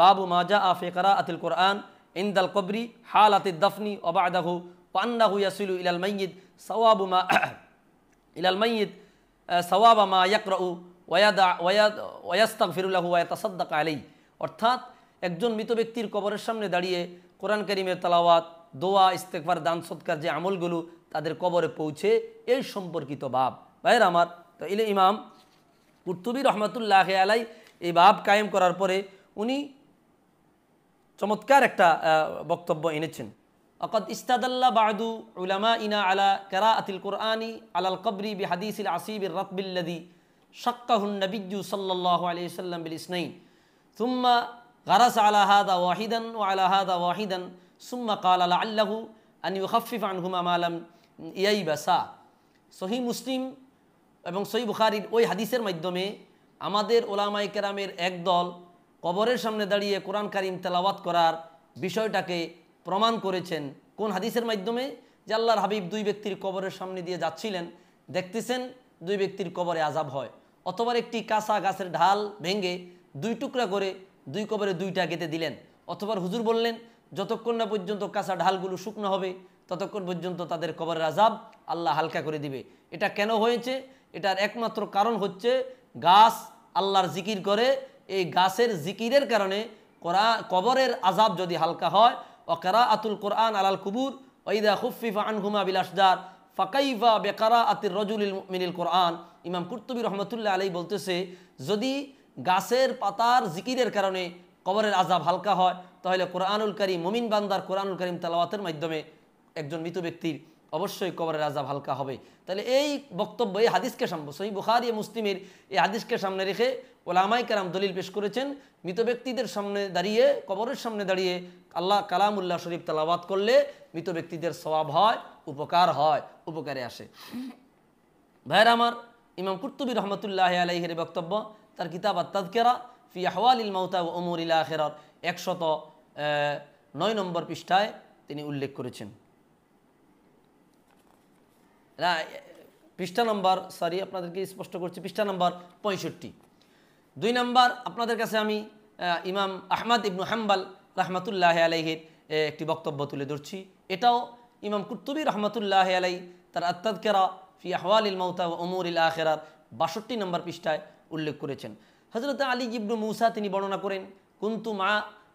বাবু মাজা আফেকারা আতিল কোরআন ইন্দাল কবরি হাল আতি দফনি অবাদাহু পান্না হুয়াসুলু ইলাল মাইয়িদ মা ইলাল মাইয়িদ সাওয়াবামা ইয়াকরাউ ওয়াদা ওয়াদ ওয়াস্তাক ফিরুল্লাহু ওয়াতাসাদ্দাক আলাই অর্থাৎ একজন মৃত ব্যক্তির কবরের সামনে দাঁড়িয়ে কোরআন কারিমের তালাওয়াত দোয়া ইস্তেকবার দান সৎকার যে আমলগুলো তাদের কবরে পৌঁছে এই সম্পর্কিত বাব ভাইয়ের আমার তো ইলে ইমাম কুর্তুবি রহমতুল্লাহ আলাই এই বাব কায়েম করার পরে উনি চমৎকার একটা বক্তব্য এনেছেন অকদ ইস্তাদাল্লা বাদু উলামা ইনা আলা কেরা আতিল কোরআনি আলাল কবরি বি হাদিসিল আসিবির রতবিল্লাদি শক্কাহুন নবিজু সাল্লাহ আলি সাল্লাম বিল ইসনাই সুম্মা গারাস আলা হাদা ওয়াহিদান ও আলা হাদা ওয়াহিদান সুম্মা কাল আলা আল্লাহু আন ইউহাফিফ আনহুম আমালাম ইয়াই বাসা সহি মুসলিম এবং সহি বুখারীর ওই হাদিসের মাধ্যমে আমাদের ওলামাই কেরামের একদল কবরের সামনে দাঁড়িয়ে কোরআন কারীম তেলাওয়াত করার বিষয়টাকে প্রমাণ করেছেন কোন হাদিসের মাধ্যমে যে আল্লাহর হাবিব দুই ব্যক্তির কবরের সামনে দিয়ে যাচ্ছিলেন দেখতেছেন দুই ব্যক্তির কবরে আজাব হয় অথবা একটি কাঁচা গাছের ঢাল ভেঙে দুই টুকরা করে দুই কবরে দুইটা গেঁথে দিলেন অথবা হুজুর বললেন যতক্ষণ না পর্যন্ত কাঁচা ঢালগুলো শুকনো হবে ততক্ষণ পর্যন্ত তাদের কবরের আজাব আল্লাহ হালকা করে দিবে এটা কেন হয়েছে এটার একমাত্র কারণ হচ্ছে গাছ আল্লাহর জিকির করে এই গাছের জিকিরের কারণে করা কবরের আজাব যদি হালকা হয় ওকারা আতুল কোরআন আলাল কুবুর ওইদা হুফিফা আনহুমা বিলাসদার ফাকাইফা বেকারা আতির রজুল মিনিল কোরআন ইমাম কুর্তুবী রহমতুল্লাহ আলী বলতেছে যদি গাছের পাতার জিকিরের কারণে কবরের আজাব হালকা হয় তাহলে কোরআনুল করিম মমিন বান্দার কোরআনুল করিম তালাওয়াতের মাধ্যমে একজন মৃত ব্যক্তির অবশ্যই কবরের আজাব হালকা হবে তাহলে এই বক্তব্য এই হাদিসকে সামনে সহি বুখারি মুসলিমের এই হাদিসকে সামনে রেখে ওলামাই কালাম দলিল পেশ করেছেন মৃত ব্যক্তিদের সামনে দাঁড়িয়ে কবরের সামনে দাঁড়িয়ে আল্লাহ কালামুল্লাহ শরীফ তালাবাদ করলে মৃত ব্যক্তিদের স্বভাব হয় উপকার হয় উপকারে আসে ভাইর আমার ইমাম কুর্তুবী রহমতুল্লাহ আলাইহের বক্তব্য তার কিতাব আত্মাদকেরা ফি আহওয়ালিল মাউতা ওমর ইলা আখেরার একশত নয় নম্বর পৃষ্ঠায় তিনি উল্লেখ করেছেন পৃষ্ঠা নাম্বার সরি আপনাদেরকে স্পষ্ট করছি পৃষ্ঠা নাম্বার পঁয়ষট্টি দুই নাম্বার আপনাদের কাছে আমি ইমাম আহমদ ইবনু হাম্বাল রহমতুল্লাহ আলাইহের একটি বক্তব্য তুলে ধরছি এটাও ইমাম কুতুবী রহমতুল্লাহ আলাই তার আত্মাদকেরা ফি আহওয়াল ইল মৌতা ও ওমর ইল আখেরার বাষট্টি নম্বর পৃষ্ঠায় উল্লেখ করেছেন হজরত আলী ইবনু মুসা তিনি বর্ণনা করেন কুন্তু মা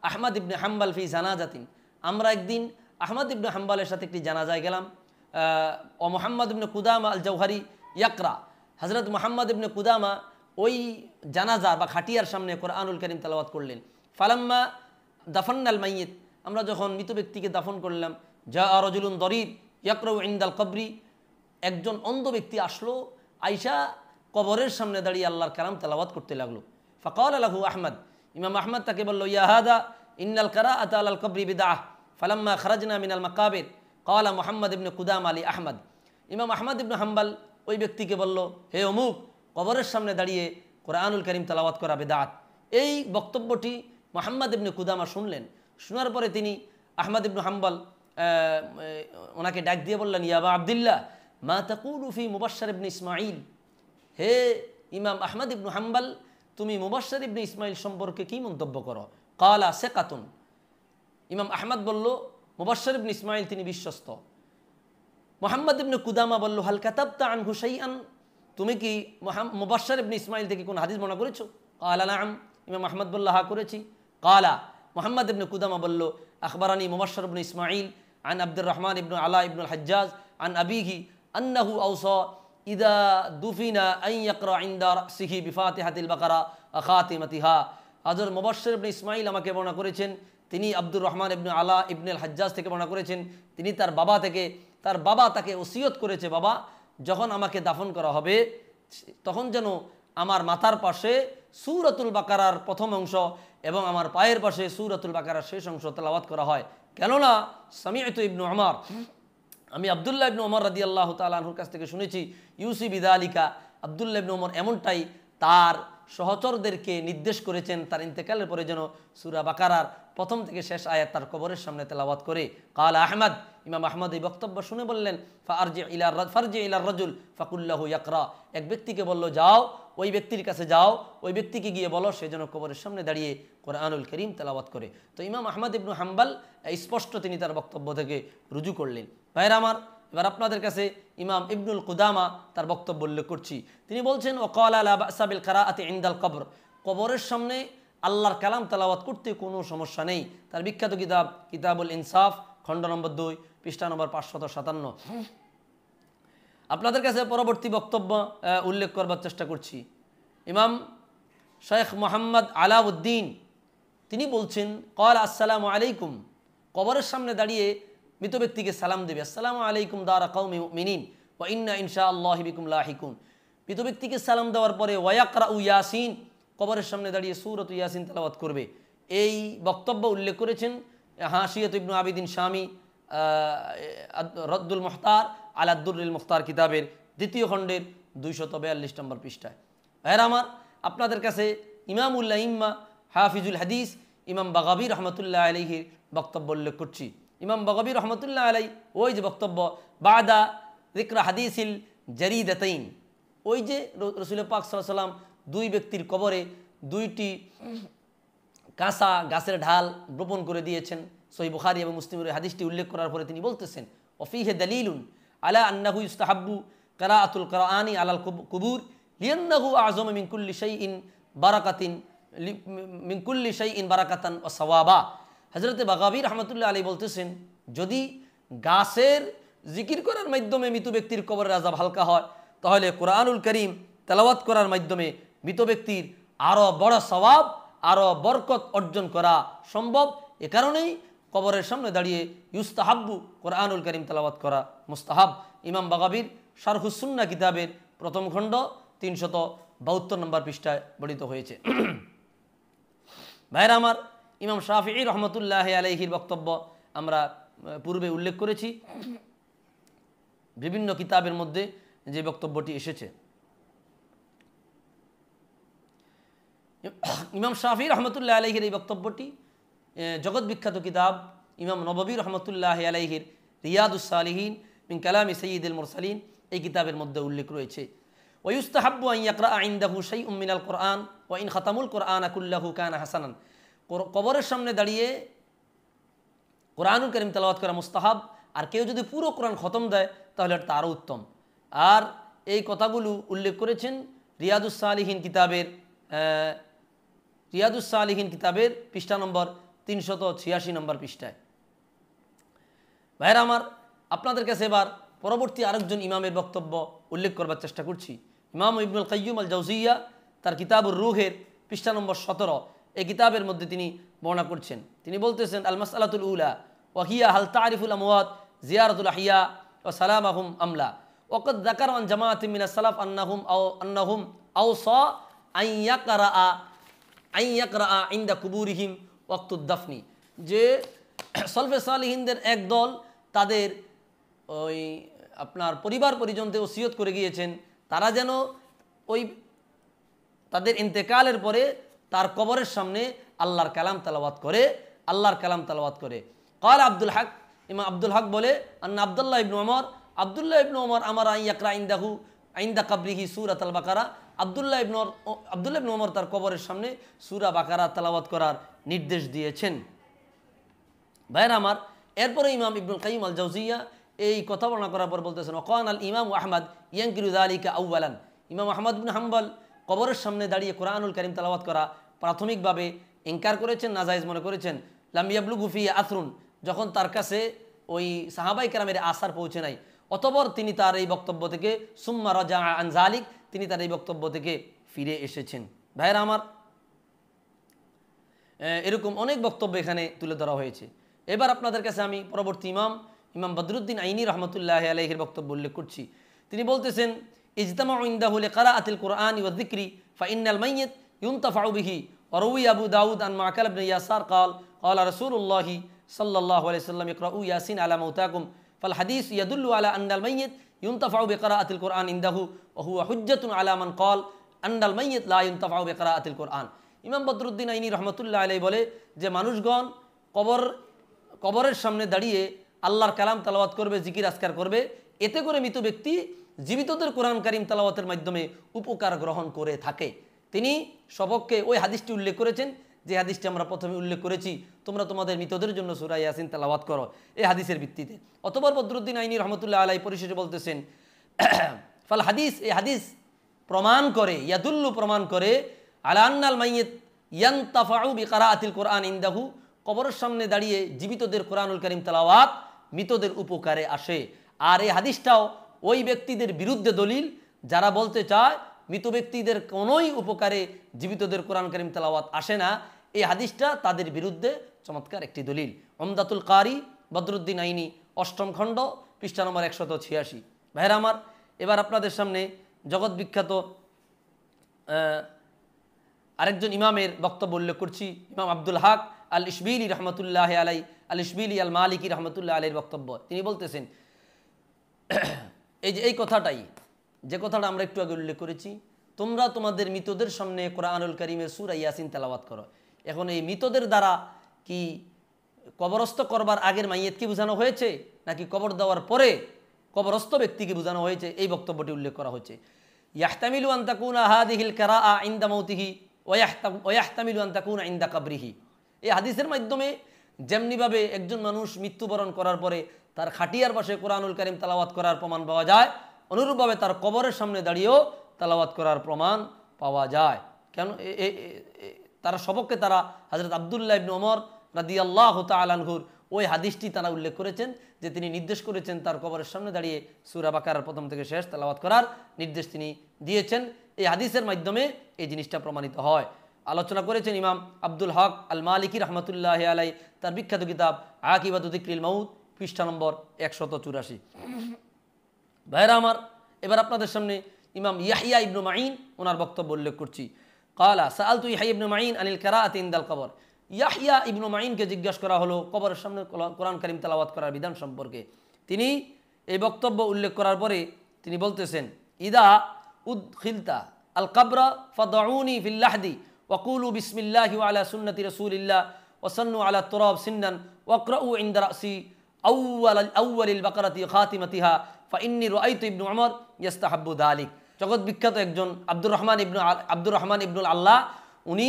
আহমদ ইবনে হাম্বাল ফি জানাজাতিন আমরা একদিন আহমদ ইবনু হাম্বালের সাথে একটি জানাজায় গেলাম آه، ومحمد بن قدامة الجوهري يقرأ حضرت محمد بن قدامة وي جنازة بخاتير شمني قرآن الكريم تلوات كلين فلما دفن الميت امرا جخون ميتو بكتی کے دفن کرلم جاء رجل ضريب يقرأ عند القبر ایک جن اندو بكتی اشلو عائشة قبرر شمني دلی اللہ الكرام تلوات کرتے لگلو فقال له احمد امام احمد تكبر بلو يا هذا ان القراءة على القبر بدعه فلما خرجنا من المقابر কওয়ালা মোহাম্মদ ইবনে কুদাম আলী আহমদ ইমাম আহমদ ইবনে হাম্বাল ওই ব্যক্তিকে বলল হে অমুক কবরের সামনে দাঁড়িয়ে কোরআনুল করিম তালাওয়াত করা বেদাত এই বক্তব্যটি মোহাম্মদ ইবনে কুদামা শুনলেন শোনার পরে তিনি আহমদ ইবনু হাম্বাল ওনাকে ডাক দিয়ে বললেন ইয়াবা আবদুল্লাহ মা তাকুলুফি মুবাসার ইবনে ইসমাইল হে ইমাম আহমদ ইবনু হাম্বাল তুমি মুবাসার ইবনে ইসমাইল সম্পর্কে কি মন্তব্য করো কালা সে কাতুন ইমাম আহমদ বলল মুবাসর ইসমাইল তিনি বিশ্বস্ত মোহাম্মদ ইবনে কুদামা বলল হাল কাতাবতা আন হুসাইয়ান তুমি কি মুবাসর ইবন ইসমাইল থেকে কোন হাদিস মনে করেছো কালা নাম ইমাম মাহমদ বল্লা হা হ্যাঁ, করেছি কালা মোহাম্মদ ইবনে কুদামা বলল আখবরানি মুবাসর ইবন ইসমাইল عن عبد الرحمن بن علاء بن الحجاج عن أبيه أنه أوصى إذا دفن أن يقرأ عند رأسه بفاتحة البقرة خاتمتها হাজর مبشر بن ইসমাইল আমাকে বর্ণনা করেছেন তিনি আব্দুর রহমান ইবনে আলা ইবনুল হাজ্জাজ থেকে মনে করেছেন তিনি তার বাবা থেকে তার বাবা তাকে ওসিয়ত করেছে বাবা যখন আমাকে দাফন করা হবে তখন যেন আমার মাথার পাশে সুরাতুল বাকারার প্রথম অংশ এবং আমার পায়ের পাশে সুরাতুল বাকারার শেষ অংশ তেলাওয়াত করা হয় কেননা সামিয়ত ইবনু আমার আমি আবদুল্লাহ ইবনু ওমর রাদি আল্লাহ তালুর কাছ থেকে শুনেছি ইউসি আলিকা আবদুল্লাহ ইবনু ওমর এমনটাই তার সহচরদেরকে নির্দেশ করেছেন তার ইন্তেকালের পরে যেন সুরা বাকারার প্রথম থেকে শেষ আয়াত তার কবরের সামনে তেলাওয়াত করে কাল আহমদ ইমাম আহমদ এই বক্তব্য শুনে বললেন ফারজে ইলার রজুল ফাকুল্লাহু ইয়াকরা এক ব্যক্তিকে বলল যাও ওই ব্যক্তির কাছে যাও ওই ব্যক্তিকে গিয়ে বলো সে যেন কবরের সামনে দাঁড়িয়ে কোরআনুল করিম তেলাওয়াত করে তো ইমাম আহমদ ইবনু হাম্বাল স্পষ্ট তিনি তার বক্তব্য থেকে রুজু করলেন ভাইর আমার এবার আপনাদের কাছে ইমাম ইবনুল কুদামা তার বক্তব্য উল্লেখ করছি তিনি বলছেন ওকাল আলা সাবিল খারা আতে ইন্দাল কবর কবরের সামনে আল্লাহর কালাম তালাওয়াত করতে কোনো সমস্যা নেই তার বিখ্যাত কিতাব কিতাবুল ইনসাফ খণ্ড নম্বর দুই পৃষ্ঠা নম্বর পাঁচশত সাতান্ন আপনাদের কাছে পরবর্তী বক্তব্য উল্লেখ করবার চেষ্টা করছি ইমাম শেখ মোহাম্মদ আলাউদ্দিন তিনি বলছেন কল আসসালাম আলাইকুম কবরের সামনে দাঁড়িয়ে মৃত ব্যক্তিকে সালাম দেবে আসসালামু আলাইকুম দারা কৌমি মিনিন ওয়া ইন্না ইনশা আল্লাহিবিকুম লাহিকুম মৃত ব্যক্তিকে সালাম দেওয়ার পরে ওয়াকরা ইয়াসিন কবরের সামনে দাঁড়িয়ে সুরত ইয়াসিন তালাবাত করবে এই বক্তব্য উল্লেখ করেছেন হাসিয়ত ইবনু আবিদিন স্বামী রদ্দুল মুখতার আলাদ্দুল মুখতার কিতাবের দ্বিতীয় খণ্ডের দুইশত বেয়াল্লিশ নম্বর পৃষ্ঠায় ভাইয়ের আমার আপনাদের কাছে ইমামুল্লাহ ইম্মা হাফিজুল হাদিস ইমাম বাগাবি রহমতুল্লাহ আলহির বক্তব্য উল্লেখ করছি ইমাম বাগাবি রহমতুল্লাহ আলাই ওই যে বক্তব্য বাদা রিকরা হাদিসিল জারিদাতাইন ওই যে রসুল পাক সাল্লাম দুই ব্যক্তির কবরে দুইটি কাঁসা গাছের ঢাল রোপণ করে দিয়েছেন সহি বুখারি এবং মুসলিমের হাদিসটি উল্লেখ করার পরে তিনি বলতেছেন অফিহে দালিলুন আলা আন্নাহু ইস্তাহাব্বু কারাতুল করানি আলাল কুবুর লিয়ান্নাহু আজম মিনকুল্লি শাই ইন বারাকাতিন মিনকুল্লি শাই ইন বারাকাতান ও সওয়াবা হজরতে বাগাবির রহমতুল্লাহ আলী বলতেছেন যদি গাছের জিকির করার মাধ্যমে মৃত ব্যক্তির কবরের আজাব হালকা হয় তাহলে কোরআনুল করিম তেলাওয়াত করার মাধ্যমে মৃত ব্যক্তির আরও বড় স্বভাব আরও বরকত অর্জন করা সম্ভব এ কারণেই কবরের সামনে দাঁড়িয়ে ইউস্তাহাব্বু কোরআনুল করিম তালাবাদ করা মুস্তাহাব ইমাম বাগাবির শারহুসুন্না কিতাবের প্রথম খণ্ড তিনশত বাহাত্তর নম্বর পৃষ্ঠায় বর্ণিত হয়েছে ভাইরা আমার ইমাম শাহি রহমতুল্লাহ আলহির বক্তব্য আমরা পূর্বে উল্লেখ করেছি বিভিন্ন কিতাবের মধ্যে যে বক্তব্যটি এসেছে ইমাম শাহি রহমতুল্লাহ আলহির এই বক্তব্যটি জগৎ বিখ্যাত কিতাব ইমাম নববী রহমতুল্লাহ আলহির রিয়াদুসালিহীন মিন কালাম সঈদ মুরসালিন এই কিতাবের মধ্যে উল্লেখ রয়েছে ওয়ুস্তাহাব্বু আইয়াকরা আইন্দাহু উম উম্মিনাল কোরআন ওয়াইন খাতামুল কোরআন আকুল্লাহু কান হাসানান কবরের সামনে দাঁড়িয়ে কোরআনুল করিম তালাওয়াত করা মুস্তাহাব আর কেউ যদি পুরো কোরআন খতম দেয় তাহলে এটা আরও উত্তম আর এই কথাগুলো উল্লেখ করেছেন আলিহীন কিতাবের রিয়াদুসালিহীন কিতাবের পৃষ্ঠা নম্বর তিনশত ছিয়াশি নম্বর পৃষ্ঠায় ভাইরা আমার আপনাদের কাছে এবার পরবর্তী আরেকজন ইমামের বক্তব্য উল্লেখ করবার চেষ্টা করছি ইমাম ইবনুল কাইম আল জাউজিয়া তার কিতাবুর রুহের পৃষ্ঠা নম্বর সতেরো এই কিতাবের মধ্যে তিনি বর্ণনা করছেন তিনি বলতেছেন আলমাস আলাতুল উলা ওয়াহিয়া হাল আরিফুল আমাদ জিয়ারতুল আহিয়া ও সালাম আহম আমলা ওকদ জাকার জামাত মিনা সালাফ আন্নাহুম আও আন্নাহুম আও স আইয়া কারা আইয়াকরা ইন্দা কুবুরিহিম ওয়াক্তুদ্দাফনি যে সলফে সালহিনদের এক দল তাদের ওই আপনার পরিবার পরিজনদের ওসিয়ত করে গিয়েছেন তারা যেন ওই তাদের ইন্তেকালের পরে তার কবরের সামনে আল্লাহর কালাম তালাবাত করে আল্লাহর কালাম তালাবাত করে কাল আব্দুল হক ইমা আব্দুল হক বলে আন্না আবদুল্লাহ ইবনু আমর আবদুল্লাহ ইবনু অমর আমার আইয়াকরা আইন্দাহু আইন্দা কাবরিহি সুরাত আল বাকারা আবদুল্লাহ ইবনর আবদুল্লাহ ইবন ওমর তার কবরের সামনে সুরা বাকারা তালাবাত করার নির্দেশ দিয়েছেন ভাইয়ের আমার এরপরে ইমাম ইবনুল কাইম আল জাউজিয়া এই কথা বর্ণনা করার পর বলতেছেন ওকান আল ইমাম আহমদ ইয়াঙ্কিরুদ আলীকে আউ্বালান ইমাম আহমদ বিন হাম্বল কবরের সামনে দাঁড়িয়ে কোরআনুল করিম তালাবাত করা প্রাথমিকভাবে ইনকার করেছেন নাজাইজ মনে করেছেন লাম্বিয়াবলু গুফিয়া আথরুন যখন তার কাছে ওই সাহাবাই কারামের আসার পৌঁছে নাই অতপর তিনি তার এই বক্তব্য থেকে সুম্মা রাজা আনজালিক তিনি তার এই বক্তব্য থেকে ফিরে এসেছেন ভাইয়েরা আমার এরকম অনেক বক্তব্য এখানে তুলে ধরা হয়েছে এবার আপনাদের কাছে আমি পরবর্তী ইমাম ইমাম বদরুদ্দিন আইনি রহমতুল্লাহ আলহের বক্তব্য উল্লেখ করছি তিনি বলতেছেন ইজতামা ইন্দা হলে কারা আতিল কোরআন ইউ দিক্রি ফা ইন্নাল ফাইনাল মাইয়ত ইউনতাফাউবিহি অরউই আবু দাউদ আন মাকাল আবনে ইয়াসার কাল قال رسول الله صلى الله ইয়াসিন وسلم اقرأوا ياسين হাদিস ইয়াদুল্লু আলা يدل على أن الميت কারা আতিল কোরআন ইন্দাহু হুজ্জাতুন আলামান কল আন্ডাল মাইয়ত লায়ন তফাউ বেকার আতিল কোরআন ইমাম বদরুদ্দিন আইনি রহমতুল্লাহ আলাই বলে যে মানুষগণ কবর কবরের সামনে দাঁড়িয়ে আল্লাহর কালাম তালাওয়াত করবে জিকির আসকার করবে এতে করে মৃত ব্যক্তি জীবিতদের কোরআন করিম তালাওয়াতের মাধ্যমে উপকার গ্রহণ করে থাকে তিনি সবককে ওই হাদিসটি উল্লেখ করেছেন যে হাদিসটি আমরা প্রথমে উল্লেখ করেছি তোমরা তোমাদের মৃতদের জন্য সুরাই আসিন তালাওয়াত করো এই হাদিসের ভিত্তিতে অতবার বদরুদ্দিন আইনি রহমতুল্লাহ আলাই পরিশেষে বলতেছেন ফাল হাদিস এই হাদিস প্রমাণ করে ইয়াদুল্লু প্রমাণ করে আলান্নাল মাইয়েত ইয়ান্তাফাউ বিকারা আতিল কোরআন ইন্দাহু কবরের সামনে দাঁড়িয়ে জীবিতদের কোরআনুল করিম তালাওয়াত মৃতদের উপকারে আসে আর এই হাদিসটাও ওই ব্যক্তিদের বিরুদ্ধে দলিল যারা বলতে চায় মৃত ব্যক্তিদের কোনোই উপকারে জীবিতদের কোরআন করিম তালাওয়াত আসে না এই হাদিসটা তাদের বিরুদ্ধে চমৎকার একটি দলিল অমদাতুল কারি বদরুদ্দিন আইনি অষ্টম খণ্ড পৃষ্ঠা নম্বর একশত ছিয়াশি ভাইরা আমার এবার আপনাদের সামনে জগৎ বিখ্যাত আরেকজন ইমামের বক্তব্য উল্লেখ করছি ইমাম আব্দুল হাক আল ইসবিলি রহমতুল্লাহ আলাই আল ইসবিলি আল মালিকি রহমতুল্লাহ আলীর বক্তব্য তিনি বলতেছেন এই যে এই কথাটাই যে কথাটা আমরা একটু আগে উল্লেখ করেছি তোমরা তোমাদের মৃতদের সামনে কোরআনুল করিমের সুরা ইয়াসিন তেলাওয়াত করো এখন এই মৃতদের দ্বারা কি কবরস্থ করবার আগের মাইয়েতকে বোঝানো হয়েছে নাকি কবর দেওয়ার পরে কবরস্থ ব্যক্তিকে বোঝানো হয়েছে এই বক্তব্যটি উল্লেখ করা হয়েছে ইয়াহতামিলু আন্তাকুনা হাদিহিল কারা আ ইন্দা মৌতিহি ওয়াহতামিলু আন্তাকুনা ইন্দা কাবরিহি এই হাদিসের মাধ্যমে যেমনিভাবে একজন মানুষ মৃত্যুবরণ করার পরে তার খাটিয়ার পাশে কোরআনুল করিম তালাওয়াত করার প্রমাণ পাওয়া যায় অনুরূপভাবে তার কবরের সামনে দাঁড়িয়েও তালাওয়াত করার প্রমাণ পাওয়া যায় কেন তারা সবককে তারা হজরত আবদুল্লাহ ইবিন ওমর রাদি আল্লাহ তালানহুর ওই হাদিসটি তারা উল্লেখ করেছেন যে তিনি নির্দেশ করেছেন তার কবরের সামনে দাঁড়িয়ে সুরা বাকার প্রথম থেকে শেষ তালাবাদ করার নির্দেশ তিনি দিয়েছেন এই হাদিসের মাধ্যমে এই জিনিসটা প্রমাণিত হয় আলোচনা করেছেন ইমাম আব্দুল হক আল মালিকি রহমতুল্লাহ আলাই তার বিখ্যাত কিতাব আকিবাদুদিক্রিল মাউদ পৃষ্ঠা নম্বর একশত চুরাশি ভাইরা আমার এবার আপনাদের সামনে ইমাম ইয়াহিয়া ইবনু মাইন ওনার বক্তব্য উল্লেখ করছি কালা সাল তু ইয়াহিয়া ইবনু মাইন আনিল কারা আতিন দাল কবর ইয়াহিয়া ইবনু মাইনকে জিজ্ঞাসা করা হলো কবরের সামনে কোরআন করিম তালাওয়াত করার বিধান সম্পর্কে তিনি এই বক্তব্য উল্লেখ করার পরে তিনি বলতেছেন ইদা উদ খিলতা আল কাবরা ফদাউনি ফিল্লাহদি ওকুলু বিসমিল্লাহ আলা সুন্নতি রসুলিল্লা ওসন্নু আলা তোরব সিন্নান ওকরউ ইন্দারাসি আউ্ল আউ্ল বাকারাতি খাতিমাতিহা ফাইন্নি রাইত ইবনু আমর ইয়াস্তাহাব্বু দালিক জগৎ বিখ্যাত একজন আব্দুর রহমান ইবনু আব্দুর রহমান ইবনুল আল্লাহ উনি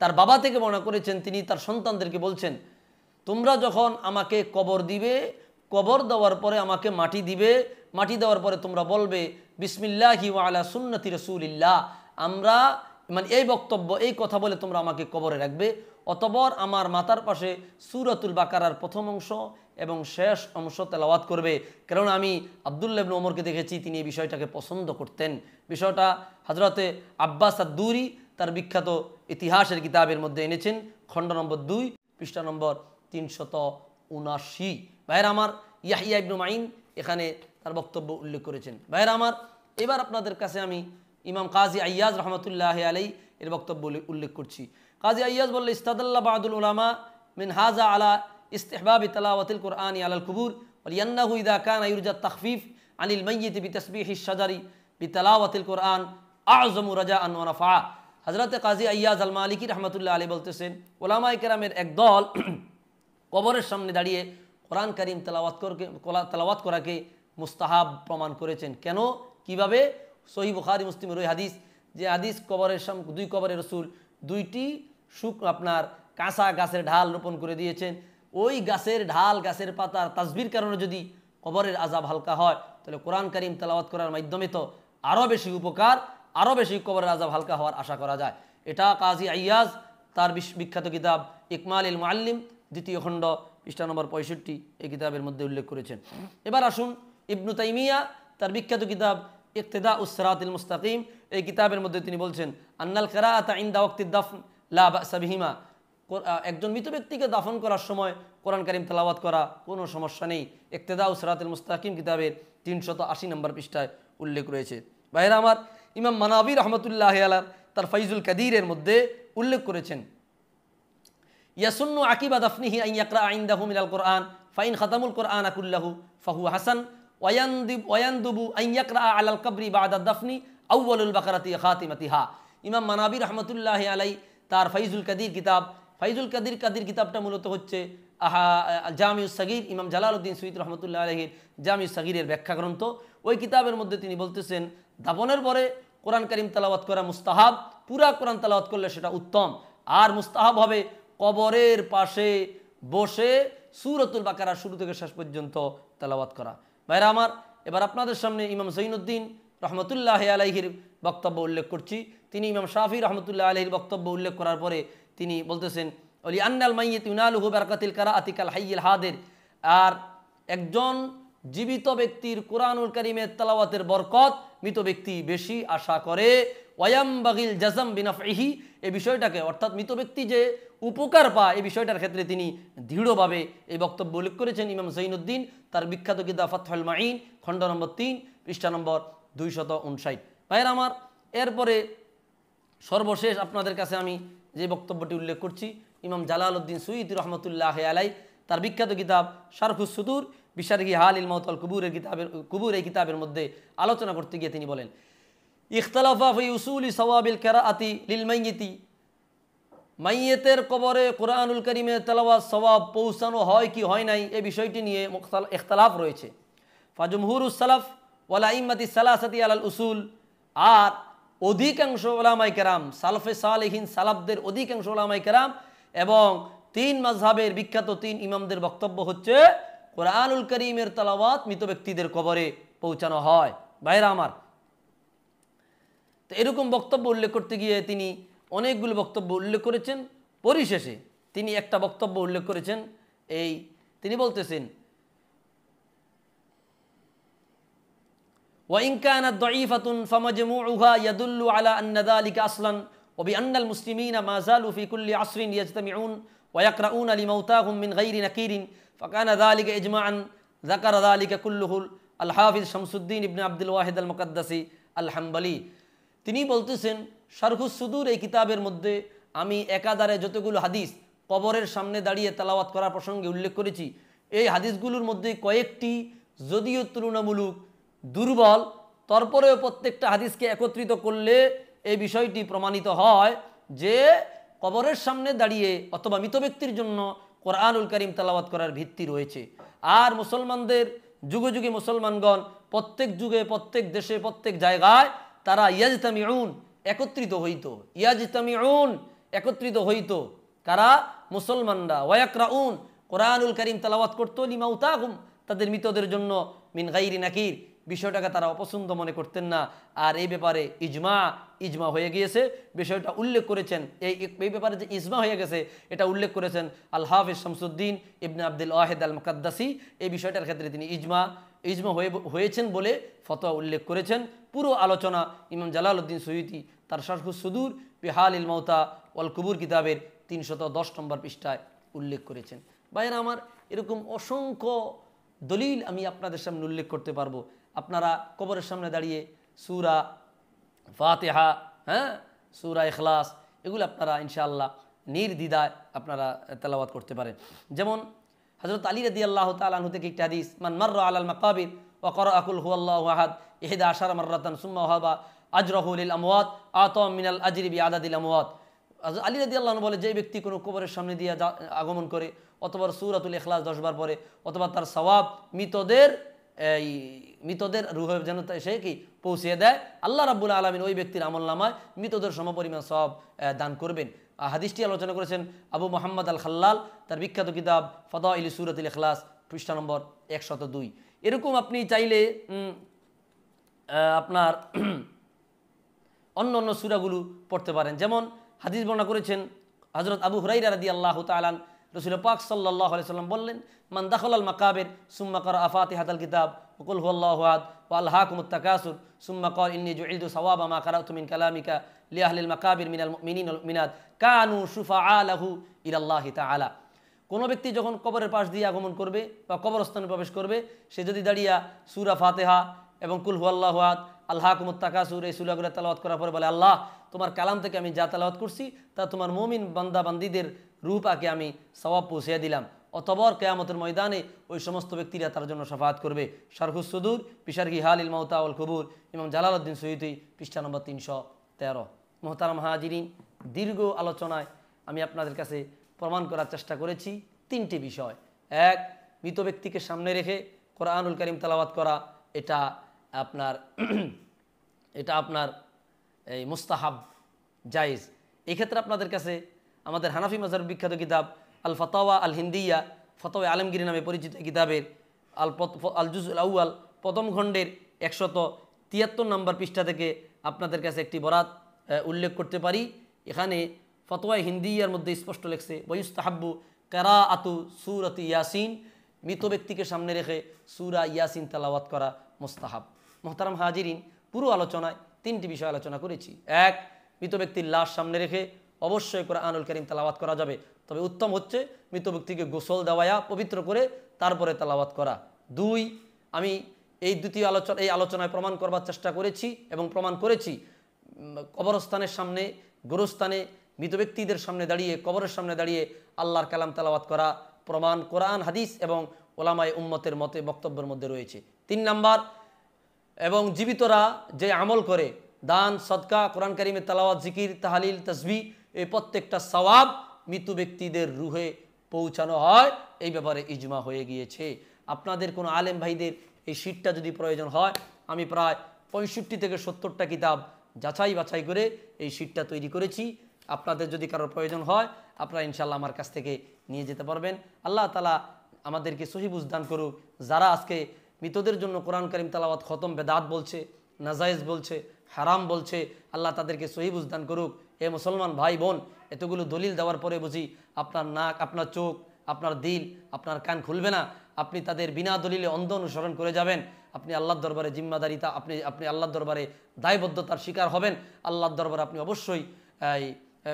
তার বাবা থেকে মনে করেছেন তিনি তার সন্তানদেরকে বলছেন তোমরা যখন আমাকে কবর দিবে কবর দেওয়ার পরে আমাকে মাটি দিবে মাটি দেওয়ার পরে তোমরা বলবে বিসমিল্লাহি আলা সুন্নতি রসুলিল্লাহ আমরা মানে এই বক্তব্য এই কথা বলে তোমরা আমাকে কবরে রাখবে অতবর আমার মাতার পাশে সুরাতুল বাকারার প্রথম অংশ এবং শেষ অংশ তেলাওয়াত করবে কারণ আমি আবদুল্লাবন ওমরকে দেখেছি তিনি এই বিষয়টাকে পছন্দ করতেন বিষয়টা হজরতে আব্বাস আদুরি তার বিখ্যাত ইতিহাসের কিতাবের মধ্যে এনেছেন খণ্ড নম্বর দুই পৃষ্ঠা নম্বর তিনশত উনাশি ভাইয়ের আমার ইয়াহিয়া ইবনু মাইন এখানে তার বক্তব্য উল্লেখ করেছেন ভাইয়ের আমার এবার আপনাদের কাছে আমি ইমাম কাজী আয়াজ রহমতুল্লাহ আলাই এর বক্তব্য উল্লেখ করছি কাজী আয়াজ বললে ইস্তাদাল্লা বাহাদুল উলামা মিন হাজা আলা ইস্তেহবাব তালাওয়াতিল কোরআন আলাল কুবুর ইয়ান্নাহু ইদা কান আয়ুরজা তাহফিফ আনিল মৈয়িত বি তসবিহ সাজারি বি তালাওয়াতিল কোরআন আজমু রাজা আনোয়ানা আনওয়ানাফা হজরত কাজী আয়াজ আল মালিকি রহমতুল্লাহ আলী বলতেছেন ওলামা কেরামের এক দল কবরের সামনে দাঁড়িয়ে কোরআন করিম তেলাওয়াত করকে তেলাওয়াত করাকে মুস্তাহাব প্রমাণ করেছেন কেন কিভাবে সহি বুখারি মুসলিম ওই হাদিস যে হাদিস কবরের সাম দুই কবরের রসুল দুইটি সুখ আপনার কাঁচা গাছের ঢাল রোপণ করে দিয়েছেন ওই গাছের ঢাল গাছের পাতার তাজবির কারণে যদি কবরের আজাব হালকা হয় তাহলে কোরআন করিম তেলাওয়াত করার মাধ্যমে তো আরও বেশি উপকার আরও বেশি কবরের আজাব হালকা হওয়ার আশা করা যায় এটা কাজী আয়াজ তার বিখ্যাত কিতাব ইকমাল ইল মাল্লিম দ্বিতীয় খণ্ড পৃষ্ঠা নম্বর পঁয়ষট্টি এই কিতাবের মধ্যে উল্লেখ করেছেন এবার আসুন ইবনু তাইমিয়া তার বিখ্যাত কিতাব ইকতেদা উসরাতিল মুস্তাকিম এই কিতাবের মধ্যে তিনি বলছেন আন্নাল কেরাত ইন্দা ওক্তির দাফন লাহিমা একজন মৃত ব্যক্তিকে দাফন করার সময় কোরআন করিম তেলাওয়াত করা কোনো সমস্যা নেই উসরাত উসরাতুল মুস্তাকিম কিতাবের তিনশত আশি নম্বর পৃষ্ঠায় উল্লেখ রয়েছে ভাইরা আমার ইমাম মানাবি রহমতুল্লাহ আলার তার ফাইজুল কাদিরের মধ্যে উল্লেখ করেছেন ইয়াসুন্ন আকিবা দফনিহি আইন ইয়াকরা আইন দাহু মিলাল কোরআন ফাইন খাতামুল কোরআন আকুল্লাহু ফাহু হাসান ওয়ান্দিব ওয়ান্দিবু আইন ইয়াকরা আলাল কবরি বাদা দফনি আউ্বালুল বাকারাতি খাতিমাতি হা ইমাম মানাবি রহমতুল্লাহ আলাই তার ফাইজুল কাদির কিতাব ফাইজুল কাদির কাদির কিতাবটা মূলত হচ্ছে আহা জামিউ সাগির ইমাম জালালউদ্দিন সুইদ রহমতুল্লাহ আলহীর জামিউ সাগিরের ব্যাখ্যা গ্রন্থ ওই কিতাবের মধ্যে তিনি বলতেছেন দাপনের পরে কোরআন করিম তালাওয়াত করা মুস্তাহাব পুরা কোরআন তালাওয়াত করলে সেটা উত্তম আর মুস্তাহাব হবে কবরের পাশে বসে সুরতুল বাকারা শুরু থেকে শেষ পর্যন্ত তালাওয়াত করা ভাইরা আমার এবার আপনাদের সামনে ইমাম জৈনুদ্দিন রহমতুল্লাহ আলহির বক্তব্য উল্লেখ করছি তিনি ইমাম শাহি রহমতুল্লাহ আলহির বক্তব্য উল্লেখ করার পরে তিনি বলতেছেন অলি আন্নাল মাইয়ে তুনালুহু বারকাতিল কারা আতিকাল হাইয়েল হাদের আর একজন জীবিত ব্যক্তির কোরআনুল করিমের তালাওয়াতের বরকত মৃত ব্যক্তি বেশি আশা করে ওয়াম বাগিল জাজাম এহি এই বিষয়টাকে অর্থাৎ মৃত ব্যক্তি যে উপকার পায় এই বিষয়টার ক্ষেত্রে তিনি দৃঢ়ভাবে এই বক্তব্য উল্লেখ করেছেন ইমাম জৈনুদ্দিন তার বিখ্যাত গীতা ফাতহল মাইন খণ্ড নম্বর তিন পৃষ্ঠা নম্বর দুইশত উনষাট ভাইয়ের আমার এরপরে সর্বশেষ আপনাদের কাছে আমি যে বক্তব্যটি উল্লেখ করছি ইমাম জালাল উদ্দিন সুইদ রহমতুল্লাহ আলাই তার বিখ্যাত কিতাব শারফুস সুদুর গিয়ে হাল ইলমতল কুবুরের কিতাবের কুবুর এই কিতাবের মধ্যে আলোচনা করতে গিয়ে তিনি বলেন ইখতলাফা ফি উসুলি সওয়াবিল আতি লিল মাইয়েতি মাইয়েতের কবরে কোরআনুল করিমে তেলাওয়াত সবাব পৌঁছানো হয় কি হয় নাই এ বিষয়টি নিয়ে ইখতলাফ রয়েছে ফাজুমহুরুসালাফ ওয়ালাইমাতি সালাসাতি আলাল উসুল আর অধিকাংশ ওলামাই কেরাম সালফে সালেহীন সালাফদের অধিকাংশ ওলামাই কেরাম এবং তিন মাঝহাবের বিখ্যাত তিন ইমামদের বক্তব্য হচ্ছে কোরআনুল করিমের তালাওয়াত মৃত ব্যক্তিদের কবরে পৌঁছানো হয় ভাইরা আমার তো এরকম বক্তব্য উল্লেখ করতে গিয়ে তিনি অনেকগুলো বক্তব্য উল্লেখ করেছেন পরিশেষে তিনি একটা বক্তব্য উল্লেখ করেছেন এই তিনি বলতেছেন وإن كانت ضعيفة فمجموعها يدل على أن ذلك أصلا وبأن المسلمين ما زالوا في ওয়াকরা উন يجتمعون ويقرؤون لموتاهم من غير نكير ফাকান আদা আলিকা ইজমান জাকার আদা আলিকা কুল্লুহুল আল হাফিজ শামসুদ্দিন ইবনে আব্দুল ওয়াহিদ আল মকাদ্দাসি আল হাম্বালি তিনি বলতেছেন শারহুস সুদুর এই কিতাবের মধ্যে আমি একাধারে যতগুলো হাদিস কবরের সামনে দাঁড়িয়ে তালাওয়াত করার প্রসঙ্গে উল্লেখ করেছি এই হাদিসগুলোর মধ্যে কয়েকটি যদিও তুলনামূলক দুর্বল তারপরেও প্রত্যেকটা হাদিসকে একত্রিত করলে এই বিষয়টি প্রমাণিত হয় যে কবরের সামনে দাঁড়িয়ে অথবা মৃত ব্যক্তির জন্য কোরআনুল করিম তালাবাত করার ভিত্তি রয়েছে আর মুসলমানদের যুগে যুগে মুসলমানগণ প্রত্যেক যুগে প্রত্যেক দেশে প্রত্যেক জায়গায় তারা উন একত্রিত হইত উন একত্রিত হইত কারা মুসলমানরা উন কোরআনুল করিম তালাবাত করতো লিমাউতাহুম তাদের মৃতদের জন্য মিন গাইরি নাকির বিষয়টাকে তারা অপছন্দ মনে করতেন না আর এই ব্যাপারে ইজমা ইজমা হয়ে গিয়েছে বিষয়টা উল্লেখ করেছেন এই এই ব্যাপারে যে ইজমা হয়ে গেছে এটা উল্লেখ করেছেন আল হাফিজ শামসুদ্দিন ইবনে আব্দুল ওয়াহেদ আল মুকাদ্দাসি এই বিষয়টার ক্ষেত্রে তিনি ইজমা ইজমা হয়ে হয়েছেন বলে ফতোয়া উল্লেখ করেছেন পুরো আলোচনা ইমাম জালালউদ্দিন সৈয়দি তার শারহু সুদূর বিহাল ইল মাওতা অল কুবুর কিতাবের তিনশত দশ নম্বর পৃষ্ঠায় উল্লেখ করেছেন বাইরে আমার এরকম অসংখ্য দলিল আমি আপনাদের সামনে উল্লেখ করতে পারবো আপনারা কবরের সামনে দাঁড়িয়ে সুরা ফাতেহা হ্যাঁ সুরা এখলাস এগুলো আপনারা ইনশাআল্লাহ নির্দিদায় আপনারা তেলাবাদ করতে পারেন যেমন হজরত আলী রদি আল্লাহ তালু থেকে একটি হাদিস মান আল আল মাকাবির ও কর আকুল আল্লাহ ওয়াহাদ এহেদ আশার মার্রাতান সুম্মা ওহাবা আজরহুল আমওয়াত আত মিনাল আজরিবি ইল আমওয়াত আলী রদি আল্লাহ বলে যে ব্যক্তি কোনো কবরের সামনে দিয়ে আগমন করে অথবা সুরাতুল এখলাস দশবার পরে অথবা তার সবাব মৃতদের এই মৃতদের রুহ যেন সে কি পৌঁছিয়ে দেয় আল্লাহ রাবুল আলমিন ওই ব্যক্তির আমল নামায় মৃতদের সমপরিমাণ সব দান করবেন হাদিসটি আলোচনা করেছেন আবু মোহাম্মদ আল খাল্লাল তার বিখ্যাত কিতাব ফদা ইলি সুরত ইল খলাস পৃষ্ঠা নম্বর একশত দুই এরকম আপনি চাইলে আপনার অন্য অন্য সুরাগুলো পড়তে পারেন যেমন হাদিস বর্ণনা করেছেন হজরত আবু হুরাই রাদি আল্লাহ তালান রসুল পাক সাল্লাহ সাল্লাম বললেন মান আল মাকাবের সুম্মা কর আফাতে হাতাল কিতাব ওকুল হুয়াল্লাহাদ ওয়াল্লাহাকুমুত্তাকাসুর সুম্মা কর ইন্নি জুইদু সওয়াবা মা তুমিন কালামিকা লিয়াহলিল মাকাবির মিনাল মিনিন মিনাদ কানু সুফা আলাহু আল্লাহ তাআলা কোনো ব্যক্তি যখন কবরের পাশ দিয়ে আগমন করবে বা কবরস্থানে প্রবেশ করবে সে যদি দাঁড়িয়া সুরা ফাতেহা এবং কুল হুয়াল্লাহাদ আল্লাহ কুমুত্তাকাসুর এই সুরাগুলো তালাওয়াত করার পরে বলে আল্লাহ তোমার কালাম থেকে আমি যা তালাওয়াত করছি তা তোমার মমিন বান্দাবান্দিদের রূপাকে আমি সবাব পৌঁছিয়ে দিলাম অতবর কেয়ামতের ময়দানে ওই সমস্ত ব্যক্তিরা তার জন্য সাফাত করবে শারহুসুদুর পিসারগি হাল ইল মাউতাউল কবুর এবং জালালউদ্দিন সৈয়দি পৃষ্ঠা নম্বর তিনশো তেরো মোহতারাম হাজিরিন দীর্ঘ আলোচনায় আমি আপনাদের কাছে প্রমাণ করার চেষ্টা করেছি তিনটি বিষয় এক মৃত ব্যক্তিকে সামনে রেখে কোরআনুল করিম তালাবাত করা এটা আপনার এটা আপনার এই মুস্তাহাব জায়েজ এই ক্ষেত্রে আপনাদের কাছে আমাদের হানাফি মাজার বিখ্যাত কিতাব আল ফতাওয়া আল হিন্দিয়া ফতোয়া আলমগিরি নামে পরিচিত কিতাবের আল আল জুজ আউয়াল প্রথম খণ্ডের একশত তিয়াত্তর নম্বর পৃষ্ঠা থেকে আপনাদের কাছে একটি বরাত উল্লেখ করতে পারি এখানে ফতোয়া হিন্দিয়ার মধ্যে স্পষ্ট লেখছে বয়ুস্তাহাব্বু কারা আতু সুরত ইয়াসিন মৃত ব্যক্তিকে সামনে রেখে সুরা ইয়াসিন তালাওয়াত করা মোস্তাহাব মোহতারাম হাজিরিন পুরো আলোচনায় তিনটি বিষয় আলোচনা করেছি এক মৃত ব্যক্তির লাশ সামনে রেখে অবশ্যই করে আনুল করিম তালাবাত করা যাবে তবে উত্তম হচ্ছে মৃত ব্যক্তিকে গোসল দেওয়া পবিত্র করে তারপরে তালাবাত করা দুই আমি এই দ্বিতীয় আলোচনা এই আলোচনায় প্রমাণ করবার চেষ্টা করেছি এবং প্রমাণ করেছি কবরস্থানের সামনে গুরুস্থানে মৃত ব্যক্তিদের সামনে দাঁড়িয়ে কবরের সামনে দাঁড়িয়ে আল্লাহর কালাম তালাবাত করা প্রমাণ কোরআন হাদিস এবং ওলামায় উম্মতের মতে বক্তব্যের মধ্যে রয়েছে তিন নাম্বার এবং জীবিতরা যে আমল করে দান সদকা কোরআন করিমে তালাওয়াত জিকির তাহালিল তসবি এই প্রত্যেকটা সওয়াব মৃত্যু ব্যক্তিদের রুহে পৌঁছানো হয় এই ব্যাপারে ইজমা হয়ে গিয়েছে আপনাদের কোনো আলেম ভাইদের এই শীটটা যদি প্রয়োজন হয় আমি প্রায় পঁয়ষট্টি থেকে সত্তরটা কিতাব যাচাই বাছাই করে এই শীটটা তৈরি করেছি আপনাদের যদি কারোর প্রয়োজন হয় আপনারা ইনশাল্লাহ আমার কাছ থেকে নিয়ে যেতে পারবেন আল্লাহ তালা আমাদেরকে সহিবুজ দান করুক যারা আজকে মৃতদের জন্য কোরআন করিম তালাওয়াত খতম বেদাত বলছে নাজায়েজ বলছে হারাম বলছে আল্লাহ তাদেরকে সহি বুঝদান করুক এ মুসলমান ভাই বোন এতগুলো দলিল দেওয়ার পরে বুঝি আপনার নাক আপনার চোখ আপনার দিল আপনার কান খুলবে না আপনি তাদের বিনা দলিলে অন্ধ অনুসরণ করে যাবেন আপনি আল্লাহর দরবারে জিম্মাদারিতা আপনি আপনি আল্লাহর দরবারে দায়বদ্ধতার শিকার হবেন আল্লাহর দরবারে আপনি অবশ্যই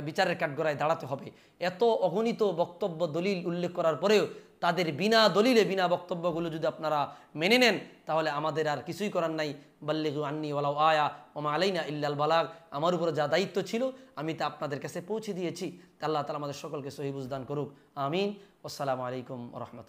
বিচারের কাঠগড়ায় দাঁড়াতে হবে এত অগণিত বক্তব্য দলিল উল্লেখ করার পরেও তাদের বিনা দলিলে বিনা বক্তব্যগুলো যদি আপনারা মেনে নেন তাহলে আমাদের আর কিছুই করার নাই বাল্লিগু আন্নি ওলাও আয়া ওমা আলাইনা ইল্লাল বালাগ আমার উপরে যা দায়িত্ব ছিল আমি তা আপনাদের কাছে পৌঁছে দিয়েছি আল্লাহ তালা আমাদের সকলকে সহিবুজদান করুক আমিন আসসালামু আলাইকুম রহমতুল